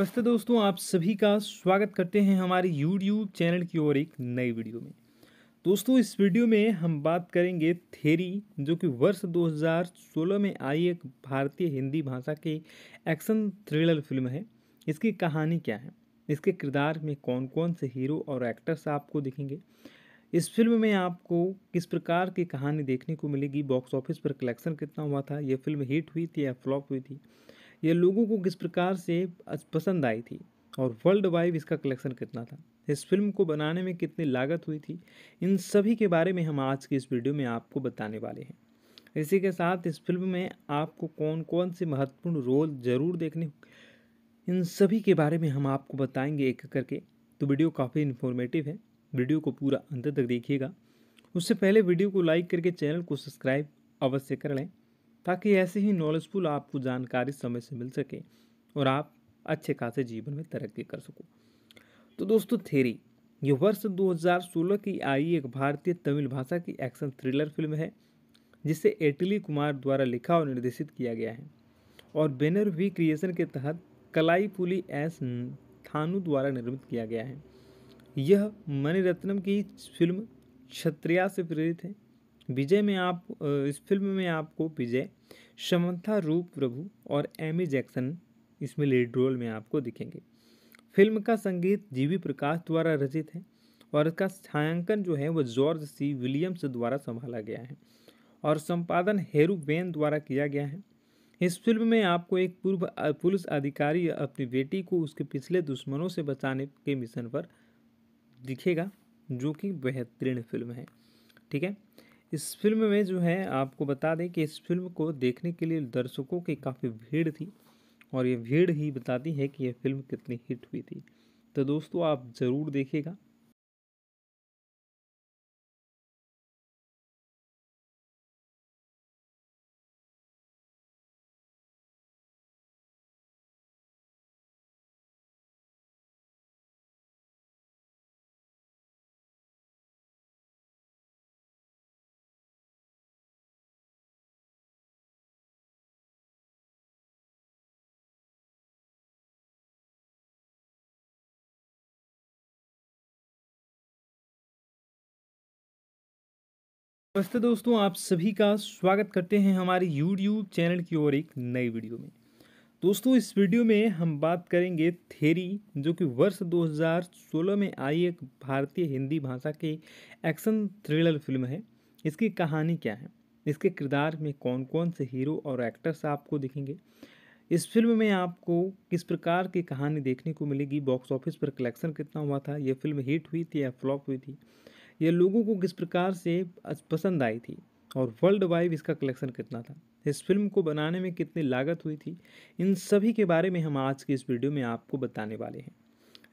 नमस्ते दोस्तों आप सभी का स्वागत करते हैं हमारे यूट्यूब चैनल की ओर एक नई वीडियो में दोस्तों इस वीडियो में हम बात करेंगे थेरी जो कि वर्ष 2016 में आई एक भारतीय हिंदी भाषा की एक्शन थ्रिलर फिल्म है इसकी कहानी क्या है इसके किरदार में कौन कौन से हीरो और एक्टर्स आपको दिखेंगे इस फिल्म में आपको किस प्रकार की कहानी देखने को मिलेगी बॉक्स ऑफिस पर कलेक्शन कितना हुआ था यह फिल्म हिट हुई थी या फ्लॉप हुई थी ये लोगों को किस प्रकार से पसंद आई थी और वर्ल्ड वाइड इसका कलेक्शन कितना था इस फिल्म को बनाने में कितनी लागत हुई थी इन सभी के बारे में हम आज की इस वीडियो में आपको बताने वाले हैं इसी के साथ इस फिल्म में आपको कौन कौन से महत्वपूर्ण रोल ज़रूर देखने इन सभी के बारे में हम आपको बताएंगे एक करके तो वीडियो काफ़ी इन्फॉर्मेटिव है वीडियो को पूरा अंत तक देखिएगा उससे पहले वीडियो को लाइक करके चैनल को सब्सक्राइब अवश्य कर लें ताकि ऐसे ही नॉलेजफुल आपको जानकारी समय से मिल सके और आप अच्छे खासे जीवन में तरक्की कर सको तो दोस्तों थेरी ये वर्ष 2016 की आई एक भारतीय तमिल भाषा की एक्शन थ्रिलर फिल्म है जिसे एटली कुमार द्वारा लिखा और निर्देशित किया गया है और बेनर वी क्रिएशन के तहत कलाई पुली एस थानू द्वारा निर्मित किया गया है यह मणिरत्नम की फिल्म क्षत्रिया से प्रेरित है विजय में आप इस फिल्म में आपको विजय समंथा रूप प्रभु और एमी जैक्सन इसमें लीड रोल में आपको दिखेंगे फिल्म का संगीत जीवी प्रकाश द्वारा रचित है और इसका छायांकन जो है वह जॉर्ज सी विलियम्स द्वारा संभाला गया है और संपादन हेरू बेन द्वारा किया गया है इस फिल्म में आपको एक पूर्व पुलिस अधिकारी अपनी बेटी को उसके पिछले दुश्मनों से बचाने के मिशन पर दिखेगा जो कि बेहतरीन फिल्म है ठीक है इस फिल्म में जो है आपको बता दें कि इस फिल्म को देखने के लिए दर्शकों की काफ़ी भीड़ थी और ये भीड़ ही बताती है कि यह फिल्म कितनी हिट हुई थी तो दोस्तों आप ज़रूर देखेगा नमस्ते दोस्तों आप सभी का स्वागत करते हैं हमारे यूट्यूब चैनल की ओर एक नई वीडियो में दोस्तों इस वीडियो में हम बात करेंगे थेरी जो कि वर्ष 2016 में आई एक भारतीय हिंदी भाषा के एक्शन थ्रिलर फिल्म है इसकी कहानी क्या है इसके किरदार में कौन कौन से हीरो और एक्टर्स आपको दिखेंगे इस फिल्म में आपको किस प्रकार की कहानी देखने को मिलेगी बॉक्स ऑफिस पर कलेक्शन कितना हुआ था यह फिल्म हिट हुई थी या फ्लॉप हुई थी यह लोगों को किस प्रकार से पसंद आई थी और वर्ल्ड वाइड इसका कलेक्शन कितना था इस फिल्म को बनाने में कितनी लागत हुई थी इन सभी के बारे में हम आज की इस वीडियो में आपको बताने वाले हैं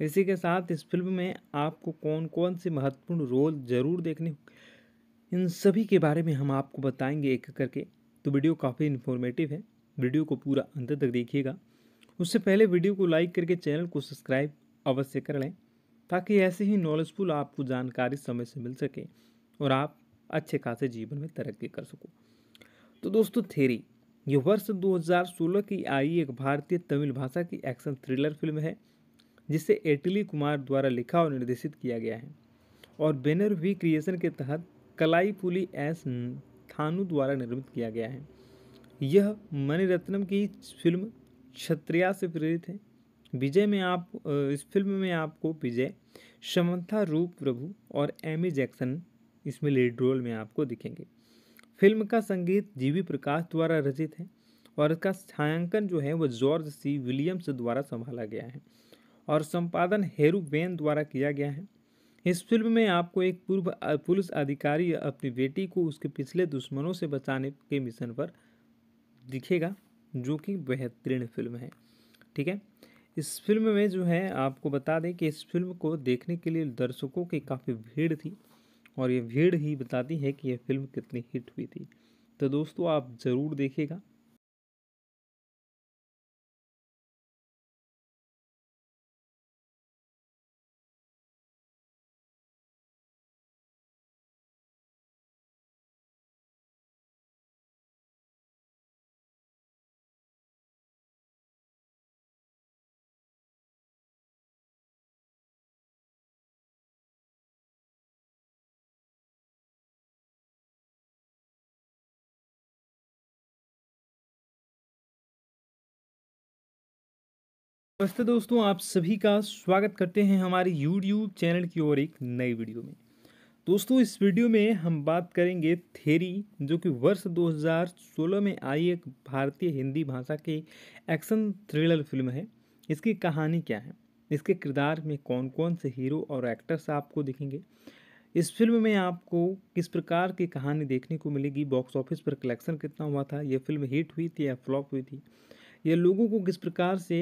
इसी के साथ इस फिल्म में आपको कौन कौन से महत्वपूर्ण रोल ज़रूर देखने इन सभी के बारे में हम आपको बताएंगे एक करके तो वीडियो काफ़ी इन्फॉर्मेटिव है वीडियो को पूरा अंत तक देखिएगा उससे पहले वीडियो को लाइक करके चैनल को सब्सक्राइब अवश्य कर लें ताकि ऐसे ही नॉलेजफुल आपको जानकारी समय से मिल सके और आप अच्छे खासे जीवन में तरक्की कर सको तो दोस्तों थेरी ये वर्ष 2016 की आई एक भारतीय तमिल भाषा की एक्शन थ्रिलर फिल्म है जिसे एटली कुमार द्वारा लिखा और निर्देशित किया गया है और बैनर वी क्रिएशन के तहत कलाई पुली एस थानू द्वारा निर्मित किया गया है यह मणिरत्नम की फिल्म क्षत्रिया से प्रेरित है विजय में आप इस फिल्म में आपको विजय समंथा रूप प्रभु और एमी जैक्सन इसमें लीड रोल में आपको दिखेंगे फिल्म का संगीत जीवी प्रकाश द्वारा रचित है और इसका छायांकन जो है वो जॉर्ज सी विलियम्स द्वारा संभाला गया है और संपादन हेरू बेन द्वारा किया गया है इस फिल्म में आपको एक पूर्व पुलिस अधिकारी अपनी बेटी को उसके पिछले दुश्मनों से बचाने के मिशन पर दिखेगा जो कि बेहतरीन फिल्म है ठीक है इस फिल्म में जो है आपको बता दें कि इस फिल्म को देखने के लिए दर्शकों की काफ़ी भीड़ थी और ये भीड़ ही बताती है कि यह फिल्म कितनी हिट हुई थी तो दोस्तों आप ज़रूर देखेगा नमस्ते दोस्तों आप सभी का स्वागत करते हैं हमारे यूट्यूब चैनल की ओर एक नई वीडियो में दोस्तों इस वीडियो में हम बात करेंगे थेरी जो कि वर्ष 2016 में आई एक भारतीय हिंदी भाषा की एक्शन थ्रिलर फिल्म है इसकी कहानी क्या है इसके किरदार में कौन कौन से हीरो और एक्टर्स आपको दिखेंगे इस फिल्म में आपको किस प्रकार की कहानी देखने को मिलेगी बॉक्स ऑफिस पर कलेक्शन कितना हुआ था यह फिल्म हिट हुई थी या फ्लॉप हुई थी यह लोगों को किस प्रकार से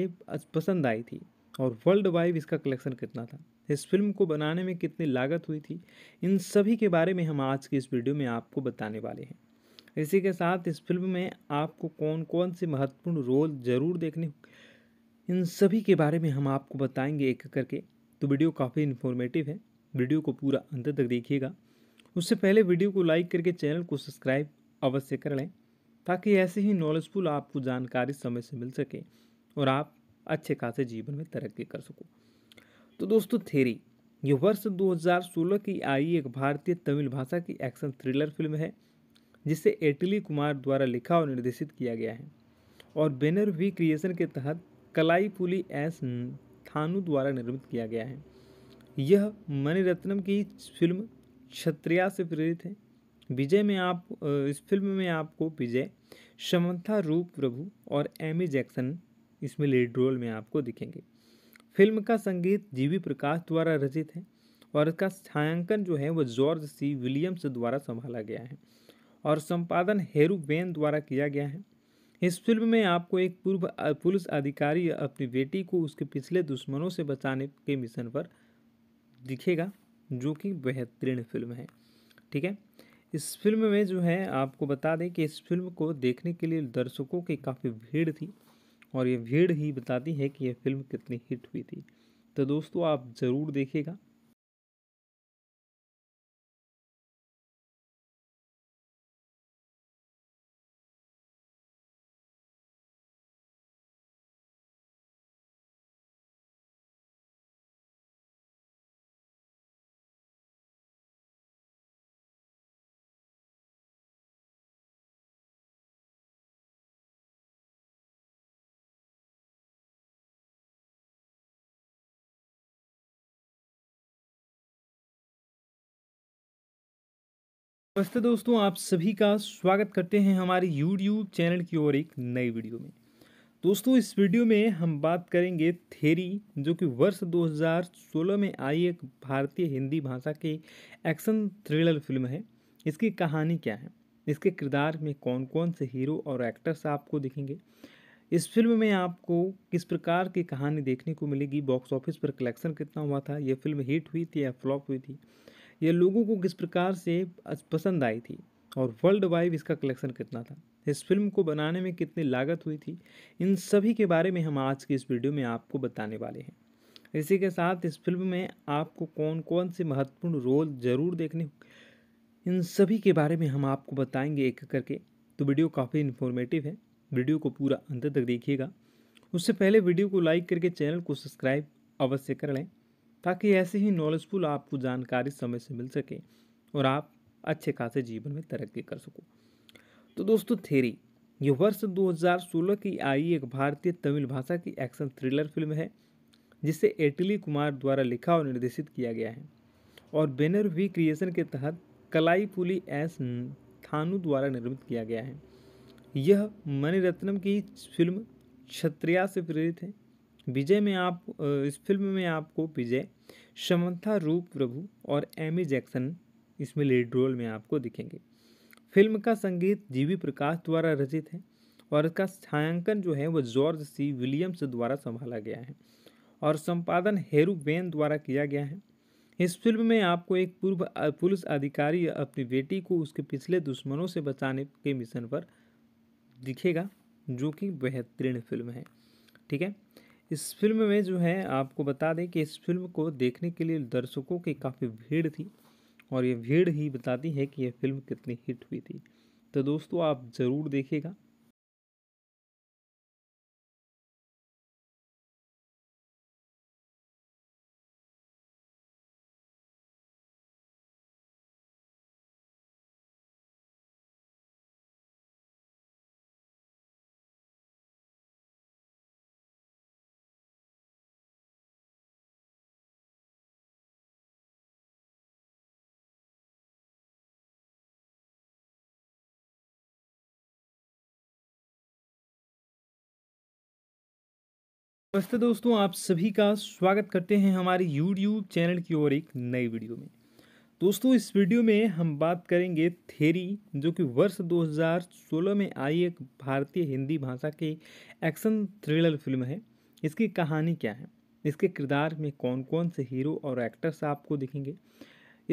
पसंद आई थी और वर्ल्ड वाइड इसका कलेक्शन कितना था इस फिल्म को बनाने में कितनी लागत हुई थी इन सभी के बारे में हम आज की इस वीडियो में आपको बताने वाले हैं इसी के साथ इस फिल्म में आपको कौन कौन से महत्वपूर्ण रोल ज़रूर देखने इन सभी के बारे में हम आपको बताएंगे एक करके तो वीडियो काफ़ी इन्फॉर्मेटिव है वीडियो को पूरा अंत तक देखिएगा उससे पहले वीडियो को लाइक करके चैनल को सब्सक्राइब अवश्य कर लें ताकि ऐसे ही नॉलेजफुल आपको जानकारी समय से मिल सके और आप अच्छे खासे जीवन में तरक्की कर सको तो दोस्तों थेरी ये वर्ष 2016 की आई एक भारतीय तमिल भाषा की एक्शन थ्रिलर फिल्म है जिसे एटली कुमार द्वारा लिखा और निर्देशित किया गया है और बैनर वी क्रिएशन के तहत कलाई पुली एस थानू द्वारा निर्मित किया गया है यह मणिरत्नम की फिल्म क्षत्रिया से प्रेरित है विजय में आप इस फिल्म में आपको विजय समंथा रूप प्रभु और एमी जैक्सन इसमें लीड रोल में आपको दिखेंगे फिल्म का संगीत जीवी प्रकाश द्वारा रचित है और इसका छायांकन जो है वह जॉर्ज सी विलियम्स द्वारा संभाला गया है और संपादन हेरू बेन द्वारा किया गया है इस फिल्म में आपको एक पूर्व पुलिस अधिकारी अपनी बेटी को उसके पिछले दुश्मनों से बचाने के मिशन पर दिखेगा जो कि बेहतरीन फिल्म है ठीक है इस फिल्म में जो है आपको बता दें कि इस फिल्म को देखने के लिए दर्शकों की काफ़ी भीड़ थी और ये भीड़ ही बताती है कि यह फिल्म कितनी हिट हुई थी तो दोस्तों आप ज़रूर देखेगा नमस्ते दोस्तों आप सभी का स्वागत करते हैं हमारे YouTube चैनल की ओर एक नई वीडियो में दोस्तों इस वीडियो में हम बात करेंगे थेरी जो कि वर्ष 2016 में आई एक भारतीय हिंदी भाषा की एक्शन थ्रिलर फिल्म है इसकी कहानी क्या है इसके किरदार में कौन कौन से हीरो और एक्टर्स आपको दिखेंगे इस फिल्म में आपको किस प्रकार की कहानी देखने को मिलेगी बॉक्स ऑफिस पर कलेक्शन कितना हुआ था ये फिल्म हिट हुई थी या फ्लॉप हुई थी ये लोगों को किस प्रकार से पसंद आई थी और वर्ल्ड वाइड इसका कलेक्शन कितना था इस फिल्म को बनाने में कितनी लागत हुई थी इन सभी के बारे में हम आज की इस वीडियो में आपको बताने वाले हैं इसी के साथ इस फिल्म में आपको कौन कौन से महत्वपूर्ण रोल ज़रूर देखने इन सभी के बारे में हम आपको बताएंगे एक करके तो वीडियो काफ़ी इन्फॉर्मेटिव है वीडियो को पूरा अंत तक देखिएगा उससे पहले वीडियो को लाइक करके चैनल को सब्सक्राइब अवश्य कर लें ताकि ऐसे ही नॉलेजफुल आपको जानकारी समय से मिल सके और आप अच्छे खासे जीवन में तरक्की कर सको तो दोस्तों थेरी ये वर्ष 2016 की आई एक भारतीय तमिल भाषा की एक्शन थ्रिलर फिल्म है जिसे एटली कुमार द्वारा लिखा और निर्देशित किया गया है और बैनर वी क्रिएशन के तहत कलाई पुली एस थानू द्वारा निर्मित किया गया है यह मणिरत्नम की फिल्म क्षत्रिया से प्रेरित है विजय में आप इस फिल्म में आपको विजय समंथा रूप प्रभु और एमी जैक्सन इसमें लीड रोल में आपको दिखेंगे फिल्म का संगीत जीवी प्रकाश द्वारा रचित है और इसका छायांकन जो है वह जॉर्ज सी विलियम्स द्वारा संभाला गया है और संपादन हेरू बेन द्वारा किया गया है इस फिल्म में आपको एक पूर्व पुलिस अधिकारी अपनी बेटी को उसके पिछले दुश्मनों से बचाने के मिशन पर दिखेगा जो कि बेहतरीन फिल्म है ठीक है इस फिल्म में जो है आपको बता दें कि इस फिल्म को देखने के लिए दर्शकों की काफ़ी भीड़ थी और ये भीड़ ही बताती है कि यह फिल्म कितनी हिट हुई थी तो दोस्तों आप ज़रूर देखेगा नमस्ते दोस्तों आप सभी का स्वागत करते हैं हमारे यूट्यूब चैनल की ओर एक नई वीडियो में दोस्तों इस वीडियो में हम बात करेंगे थेरी जो कि वर्ष 2016 में आई एक भारतीय हिंदी भाषा की एक्शन थ्रिलर फिल्म है इसकी कहानी क्या है इसके किरदार में कौन कौन से हीरो और एक्टर्स आपको दिखेंगे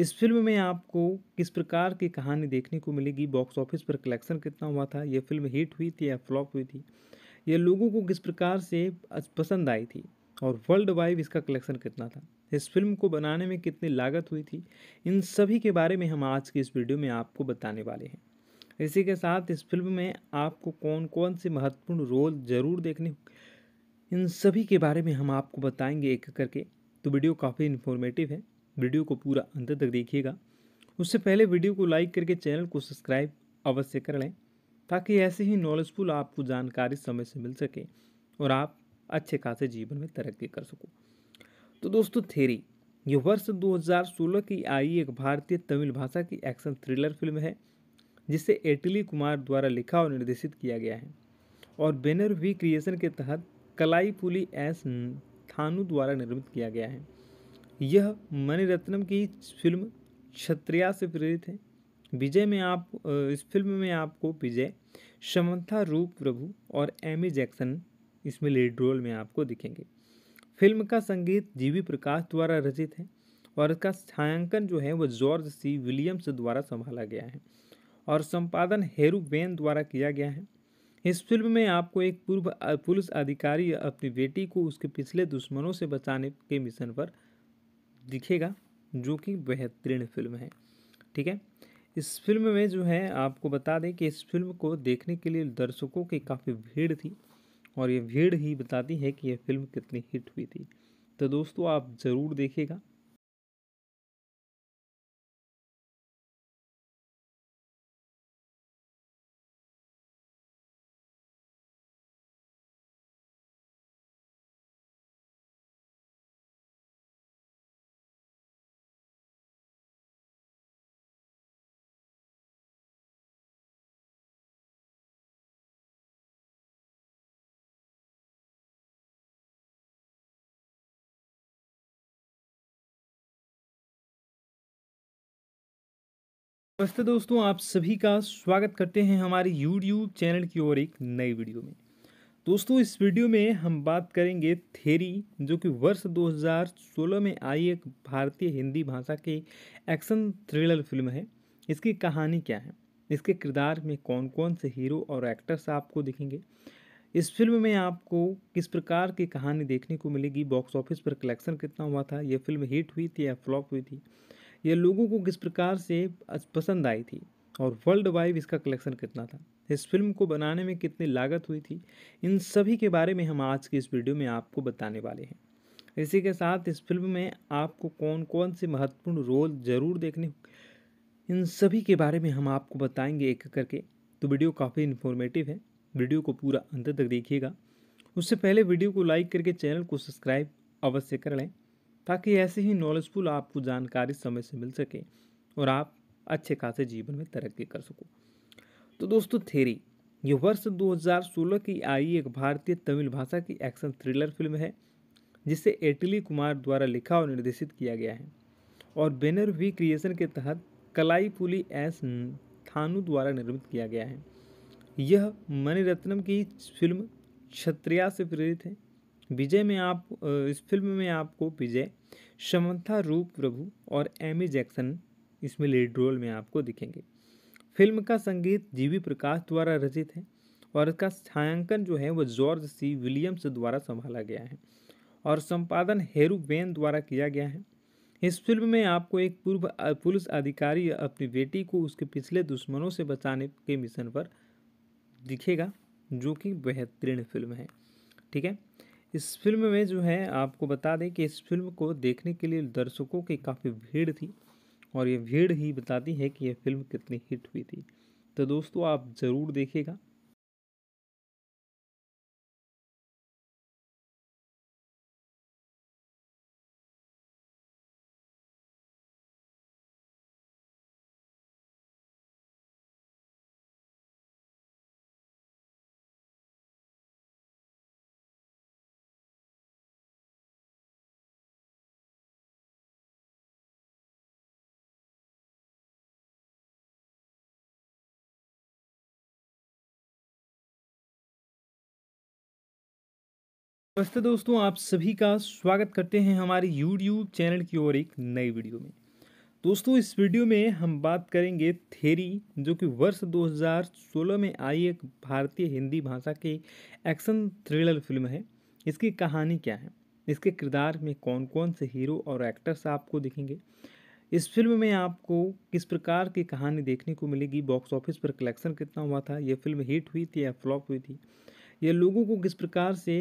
इस फिल्म में आपको किस प्रकार की कहानी देखने को मिलेगी बॉक्स ऑफिस पर कलेक्शन कितना हुआ था यह फिल्म हिट हुई थी या फ्लॉप हुई थी ये लोगों को किस प्रकार से पसंद आई थी और वर्ल्ड वाइड इसका कलेक्शन कितना था इस फिल्म को बनाने में कितनी लागत हुई थी इन सभी के बारे में हम आज की इस वीडियो में आपको बताने वाले हैं इसी के साथ इस फिल्म में आपको कौन कौन से महत्वपूर्ण रोल ज़रूर देखने इन सभी के बारे में हम आपको बताएंगे एक करके तो वीडियो काफ़ी इन्फॉर्मेटिव है वीडियो को पूरा अंत तक देखिएगा उससे पहले वीडियो को लाइक करके चैनल को सब्सक्राइब अवश्य कर लें ताकि ऐसे ही नॉलेजफुल आपको जानकारी समय से मिल सके और आप अच्छे खासे जीवन में तरक्की कर सको तो दोस्तों थेरी ये वर्ष 2016 की आई एक भारतीय तमिल भाषा की एक्शन थ्रिलर फिल्म है जिसे एटली कुमार द्वारा लिखा और निर्देशित किया गया है और बेनर वी क्रिएशन के तहत कलाई पुली एस थानू द्वारा निर्मित किया गया है यह मणिरत्नम की फिल्म क्षत्रिया से प्रेरित है विजय में आप इस फिल्म में आपको विजय समंथा रूप प्रभु और एमी जैक्सन इसमें लीड रोल में आपको दिखेंगे फिल्म का संगीत जीवी प्रकाश द्वारा रचित है और इसका छायांकन जो है वह जॉर्ज सी विलियम्स द्वारा संभाला गया है और संपादन हेरू बेन द्वारा किया गया है इस फिल्म में आपको एक पूर्व पुलिस अधिकारी अपनी बेटी को उसके पिछले दुश्मनों से बचाने के मिशन पर दिखेगा जो कि बेहतरीन फिल्म है ठीक है इस फिल्म में जो है आपको बता दें कि इस फिल्म को देखने के लिए दर्शकों की काफ़ी भीड़ थी और ये भीड़ ही बताती है कि यह फिल्म कितनी हिट हुई थी तो दोस्तों आप ज़रूर देखेगा नमस्ते दोस्तों आप सभी का स्वागत करते हैं हमारे यूट्यूब चैनल की ओर एक नई वीडियो में दोस्तों इस वीडियो में हम बात करेंगे थेरी जो कि वर्ष 2016 में आई एक भारतीय हिंदी भाषा की एक्शन थ्रिलर फिल्म है इसकी कहानी क्या है इसके किरदार में कौन कौन से हीरो और एक्टर्स आपको दिखेंगे इस फिल्म में आपको किस प्रकार की कहानी देखने को मिलेगी बॉक्स ऑफिस पर कलेक्शन कितना हुआ था यह फिल्म हिट हुई थी या फ्लॉप हुई थी यह लोगों को किस प्रकार से पसंद आई थी और वर्ल्ड वाइड इसका कलेक्शन कितना था इस फिल्म को बनाने में कितनी लागत हुई थी इन सभी के बारे में हम आज की इस वीडियो में आपको बताने वाले हैं इसी के साथ इस फिल्म में आपको कौन कौन से महत्वपूर्ण रोल ज़रूर देखने इन सभी के बारे में हम आपको बताएंगे एक करके तो वीडियो काफ़ी इन्फॉर्मेटिव है वीडियो को पूरा अंत तक देखिएगा उससे पहले वीडियो को लाइक करके चैनल को सब्सक्राइब अवश्य कर लें ताकि ऐसे ही नॉलेजफुल आपको जानकारी समय से मिल सके और आप अच्छे खासे जीवन में तरक्की कर सको तो दोस्तों थेरी ये वर्ष 2016 की आई एक भारतीय तमिल भाषा की एक्शन थ्रिलर फिल्म है जिसे एटली कुमार द्वारा लिखा और निर्देशित किया गया है और बैनर वी क्रिएशन के तहत कलाई पुली एस थानू द्वारा निर्मित किया गया है यह मणिरत्नम की फिल्म क्षत्रिया से प्रेरित है विजय में आप इस फिल्म में आपको विजय समंथा रूप प्रभु और एमी जैक्सन इसमें लीड रोल में आपको दिखेंगे फिल्म का संगीत जीवी प्रकाश द्वारा रचित है और इसका छायांकन जो है वह जॉर्ज सी विलियम्स द्वारा संभाला गया है और संपादन हेरू बेन द्वारा किया गया है इस फिल्म में आपको एक पूर्व पुलिस अधिकारी अपनी बेटी को उसके पिछले दुश्मनों से बचाने के मिशन पर दिखेगा जो कि बेहतरीन फिल्म है ठीक है इस फिल्म में जो है आपको बता दें कि इस फिल्म को देखने के लिए दर्शकों की काफ़ी भीड़ थी और ये भीड़ ही बताती है कि यह फिल्म कितनी हिट हुई थी तो दोस्तों आप ज़रूर देखेगा नमस्ते दोस्तों आप सभी का स्वागत करते हैं हमारे यूट्यूब चैनल की ओर एक नई वीडियो में दोस्तों इस वीडियो में हम बात करेंगे थेरी जो कि वर्ष 2016 में आई एक भारतीय हिंदी भाषा की एक्शन थ्रिलर फिल्म है इसकी कहानी क्या है इसके किरदार में कौन कौन से हीरो और एक्टर्स आपको दिखेंगे इस फिल्म में आपको किस प्रकार की कहानी देखने को मिलेगी बॉक्स ऑफिस पर कलेक्शन कितना हुआ था यह फिल्म हिट हुई थी या फ्लॉप हुई थी यह लोगों को किस प्रकार से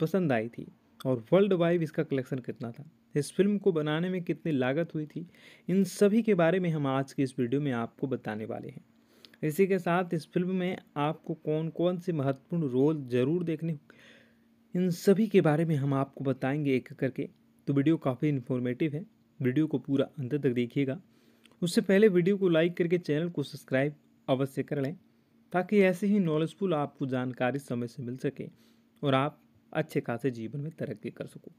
पसंद आई थी और वर्ल्ड वाइड इसका कलेक्शन कितना था इस फिल्म को बनाने में कितनी लागत हुई थी इन सभी के बारे में हम आज की इस वीडियो में आपको बताने वाले हैं इसी के साथ इस फिल्म में आपको कौन कौन से महत्वपूर्ण रोल ज़रूर देखने इन सभी के बारे में हम आपको बताएंगे एक करके तो वीडियो काफ़ी इन्फॉर्मेटिव है वीडियो को पूरा अंत तक देखिएगा उससे पहले वीडियो को लाइक करके चैनल को सब्सक्राइब अवश्य कर लें ताकि ऐसे ही नॉलेजफुल आपको जानकारी समय से मिल सके और आप अच्छे खासे जीवन में तरक्की कर सको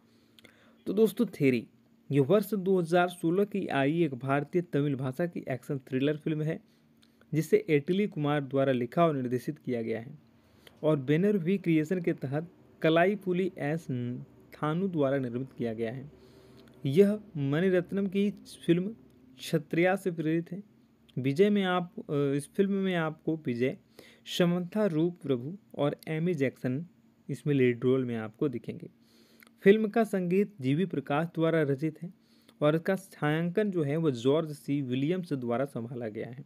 तो दोस्तों थेरी ये वर्ष 2016 की आई एक भारतीय तमिल भाषा की एक्शन थ्रिलर फिल्म है जिसे एटली कुमार द्वारा लिखा और निर्देशित किया गया है और बैनर वी क्रिएशन के तहत कलाई पुली एस थानू द्वारा निर्मित किया गया है यह मणिरत्नम की फिल्म क्षत्रिया से प्रेरित है विजय में आप इस फिल्म में आपको विजय समंथा रूप प्रभु और एमी जैक्सन इसमें लीड रोल में आपको दिखेंगे फिल्म का संगीत जीवी प्रकाश द्वारा रचित है और इसका छायांकन जो है वो जॉर्ज सी विलियम्स द्वारा संभाला गया है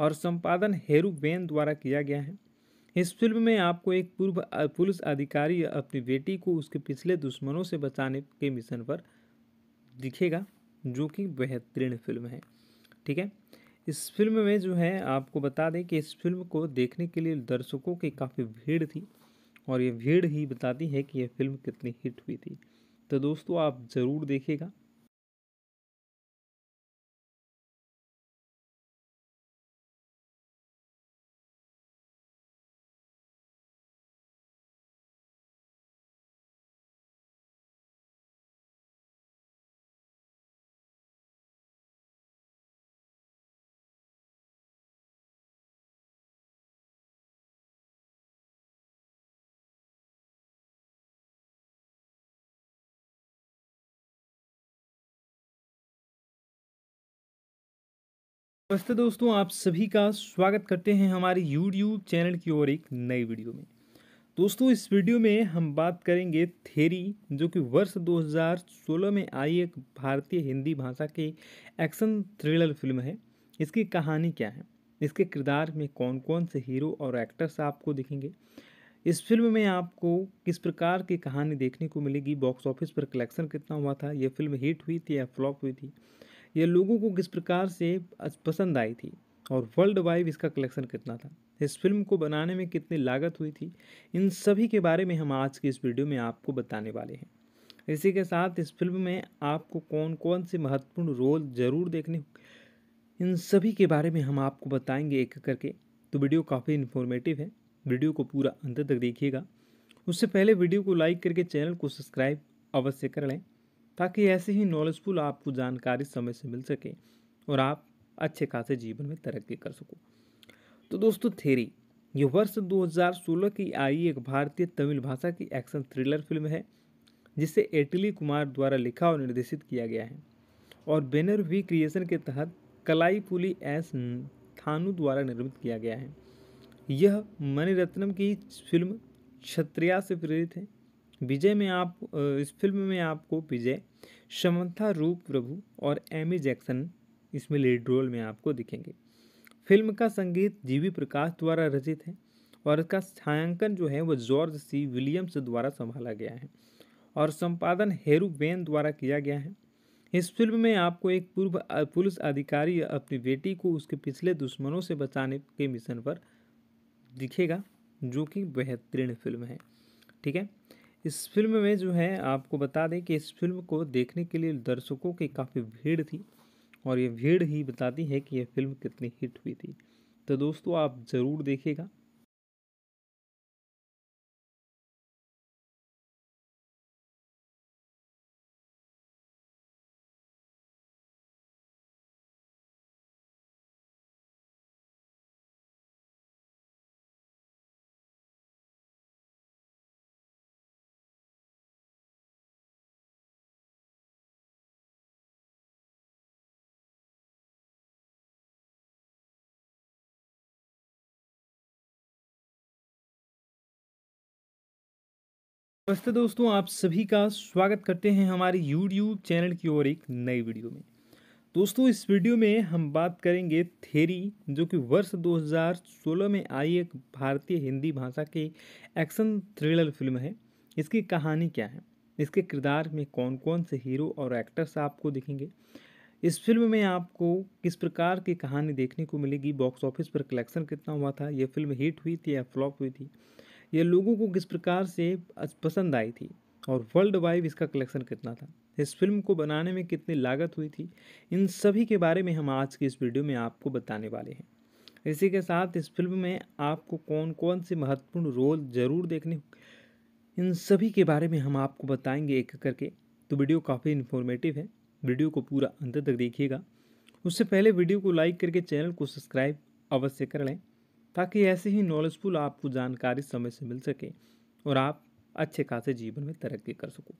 और संपादन हेरू बेन द्वारा किया गया है इस फिल्म में आपको एक पूर्व पुलिस अधिकारी अपनी बेटी को उसके पिछले दुश्मनों से बचाने के मिशन पर दिखेगा जो कि बेहतरीन फिल्म है ठीक है इस फिल्म में जो है आपको बता दें कि इस फिल्म को देखने के लिए दर्शकों की काफ़ी भीड़ थी और ये भीड़ ही बताती है कि यह फिल्म कितनी हिट हुई थी तो दोस्तों आप ज़रूर देखेगा नमस्ते दोस्तों आप सभी का स्वागत करते हैं हमारे YouTube चैनल की ओर एक नई वीडियो में दोस्तों इस वीडियो में हम बात करेंगे थेरी जो कि वर्ष 2016 में आई एक भारतीय हिंदी भाषा की एक्शन थ्रिलर फिल्म है इसकी कहानी क्या है इसके किरदार में कौन कौन से हीरो और एक्टर्स आपको दिखेंगे इस फिल्म में आपको किस प्रकार की कहानी देखने को मिलेगी बॉक्स ऑफिस पर कलेक्शन कितना हुआ था यह फिल्म हिट हुई थी या फ्लॉप हुई थी ये लोगों को किस प्रकार से पसंद आई थी और वर्ल्ड वाइड इसका कलेक्शन कितना था इस फिल्म को बनाने में कितनी लागत हुई थी इन सभी के बारे में हम आज की इस वीडियो में आपको बताने वाले हैं इसी के साथ इस फिल्म में आपको कौन कौन से महत्वपूर्ण रोल ज़रूर देखने इन सभी के बारे में हम आपको बताएंगे एक करके तो वीडियो काफ़ी इन्फॉर्मेटिव है वीडियो को पूरा अंत तक देखिएगा उससे पहले वीडियो को लाइक करके चैनल को सब्सक्राइब अवश्य कर लें ताकि ऐसे ही नॉलेजफुल आपको जानकारी समय से मिल सके और आप अच्छे खासे जीवन में तरक्की कर सको तो दोस्तों थेरी ये वर्ष 2016 की आई एक भारतीय तमिल भाषा की एक्शन थ्रिलर फिल्म है जिसे एटली कुमार द्वारा लिखा और निर्देशित किया गया है और बैनर वी क्रिएशन के तहत कलाई पुली एस थानू द्वारा निर्मित किया गया है यह मणिरत्नम की फिल्म क्षत्रिया से प्रेरित है विजय में आप इस फिल्म में आपको विजय समंथा रूप प्रभु और एमी जैक्सन इसमें लीड रोल में आपको दिखेंगे फिल्म का संगीत जीवी प्रकाश द्वारा रचित है और इसका छायांकन जो है वो जॉर्ज सी विलियम्स द्वारा संभाला गया है और संपादन हेरू बेन द्वारा किया गया है इस फिल्म में आपको एक पूर्व पुलिस अधिकारी अपनी बेटी को उसके पिछले दुश्मनों से बचाने के मिशन पर दिखेगा जो कि बेहतरीन फिल्म है ठीक है इस फिल्म में जो है आपको बता दें कि इस फिल्म को देखने के लिए दर्शकों की काफ़ी भीड़ थी और ये भीड़ ही बताती है कि यह फिल्म कितनी हिट हुई थी तो दोस्तों आप ज़रूर देखिएगा नमस्ते दोस्तों आप सभी का स्वागत करते हैं हमारे यूट्यूब चैनल की ओर एक नई वीडियो में दोस्तों इस वीडियो में हम बात करेंगे थेरी जो कि वर्ष 2016 में आई एक भारतीय हिंदी भाषा की एक्शन थ्रिलर फिल्म है इसकी कहानी क्या है इसके किरदार में कौन कौन से हीरो और एक्टर्स आपको दिखेंगे इस फिल्म में आपको किस प्रकार की कहानी देखने को मिलेगी बॉक्स ऑफिस पर कलेक्शन कितना हुआ था यह फिल्म हिट हुई थी या फ्लॉप हुई थी ये लोगों को किस प्रकार से पसंद आई थी और वर्ल्ड वाइड इसका कलेक्शन कितना था इस फिल्म को बनाने में कितनी लागत हुई थी इन सभी के बारे में हम आज की इस वीडियो में आपको बताने वाले हैं इसी के साथ इस फिल्म में आपको कौन कौन से महत्वपूर्ण रोल ज़रूर देखने इन सभी के बारे में हम आपको बताएंगे एक करके तो वीडियो काफ़ी इन्फॉर्मेटिव है वीडियो को पूरा अंत तक देखिएगा उससे पहले वीडियो को लाइक करके चैनल को सब्सक्राइब अवश्य कर लें ताकि ऐसे ही नॉलेजफुल आपको जानकारी समय से मिल सके और आप अच्छे खासे जीवन में तरक्की कर सको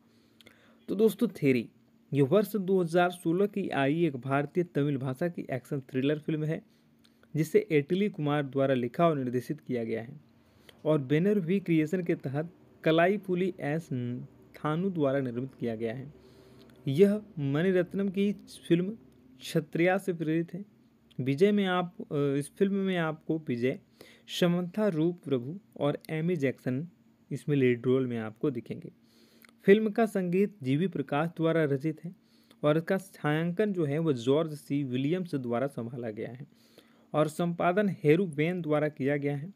तो दोस्तों थेरी ये वर्ष 2016 की आई एक भारतीय तमिल भाषा की एक्शन थ्रिलर फिल्म है जिसे एटली कुमार द्वारा लिखा और निर्देशित किया गया है और बैनर वी क्रिएशन के तहत कलाई पुली एस थानू द्वारा निर्मित किया गया है यह मणिरत्नम की फिल्म क्षत्रिया से प्रेरित है विजय में आप इस फिल्म में आपको विजय समंथा रूप प्रभु और एमी जैक्सन इसमें लीड रोल में आपको दिखेंगे फिल्म का संगीत जीवी प्रकाश द्वारा रचित है और इसका छायांकन जो है वह जॉर्ज सी विलियम्स द्वारा संभाला गया है और संपादन हेरू बेन द्वारा किया गया है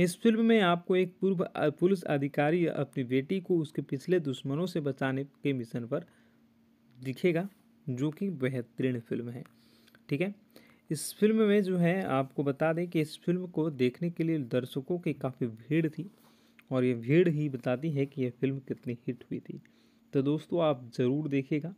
इस फिल्म में आपको एक पूर्व पुलिस अधिकारी अपनी बेटी को उसके पिछले दुश्मनों से बचाने के मिशन पर दिखेगा जो कि बेहतरीन फिल्म है ठीक है इस फिल्म में जो है आपको बता दें कि इस फिल्म को देखने के लिए दर्शकों की काफ़ी भीड़ थी और ये भीड़ ही बताती है कि यह फिल्म कितनी हिट हुई थी तो दोस्तों आप ज़रूर देखेगा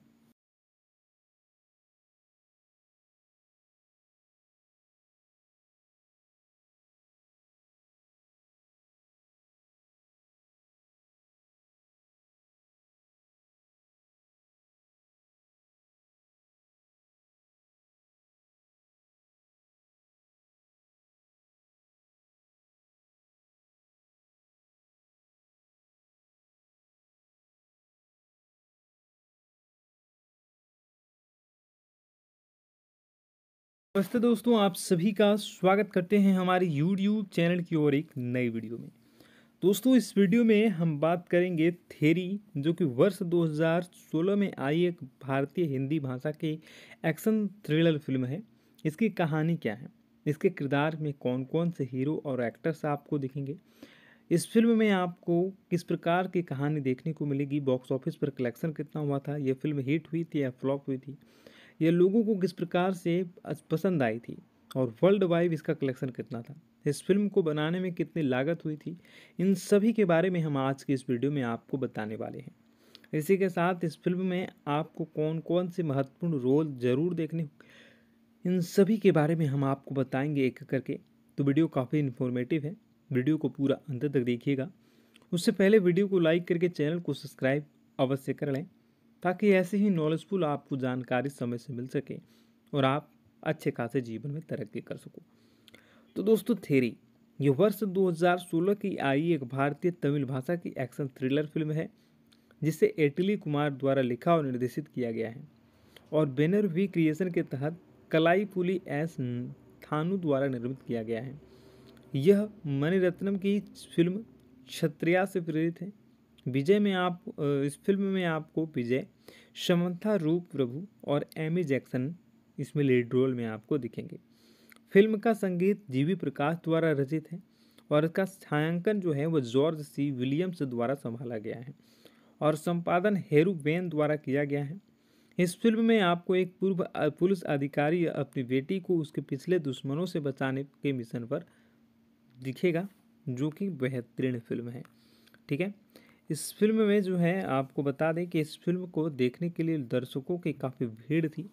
नमस्ते दोस्तों आप सभी का स्वागत करते हैं हमारे YouTube चैनल की ओर एक नई वीडियो में दोस्तों इस वीडियो में हम बात करेंगे थेरी जो कि वर्ष 2016 में आई एक भारतीय हिंदी भाषा की एक्शन थ्रिलर फिल्म है इसकी कहानी क्या है इसके किरदार में कौन कौन से हीरो और एक्टर्स आपको दिखेंगे इस फिल्म में आपको किस प्रकार की कहानी देखने को मिलेगी बॉक्स ऑफिस पर कलेक्शन कितना हुआ था यह फिल्म हिट हुई थी या फ्लॉप हुई थी यह लोगों को किस प्रकार से पसंद आई थी और वर्ल्ड वाइड इसका कलेक्शन कितना था इस फिल्म को बनाने में कितनी लागत हुई थी इन सभी के बारे में हम आज की इस वीडियो में आपको बताने वाले हैं इसी के साथ इस फिल्म में आपको कौन कौन से महत्वपूर्ण रोल ज़रूर देखने इन सभी के बारे में हम आपको बताएंगे एक करके तो वीडियो काफ़ी इन्फॉर्मेटिव है वीडियो को पूरा अंत तक देखिएगा उससे पहले वीडियो को लाइक करके चैनल को सब्सक्राइब अवश्य कर लें ताकि ऐसे ही नॉलेजफुल आपको जानकारी समय से मिल सके और आप अच्छे खासे जीवन में तरक्की कर सको तो दोस्तों थेरी ये वर्ष 2016 की आई एक भारतीय तमिल भाषा की एक्शन थ्रिलर फिल्म है जिसे एटली कुमार द्वारा लिखा और निर्देशित किया गया है और बैनर वी क्रिएशन के तहत कलाई पुली एस थानू द्वारा निर्मित किया गया है यह मणिरत्नम की फिल्म क्षत्रिया से प्रेरित है विजय में आप इस फिल्म में आपको विजय समंथा रूप प्रभु और एमी जैक्सन इसमें लीड रोल में आपको दिखेंगे फिल्म का संगीत जीवी प्रकाश द्वारा रचित है और इसका छायांकन जो है वह जॉर्ज सी विलियम्स द्वारा संभाला गया है और संपादन हेरू बेन द्वारा किया गया है इस फिल्म में आपको एक पूर्व पुलिस अधिकारी अपनी बेटी को उसके पिछले दुश्मनों से बचाने के मिशन पर दिखेगा जो कि बेहतरीन फिल्म है ठीक है इस फिल्म में जो है आपको बता दें कि इस फिल्म को देखने के लिए दर्शकों की काफ़ी भीड़ थी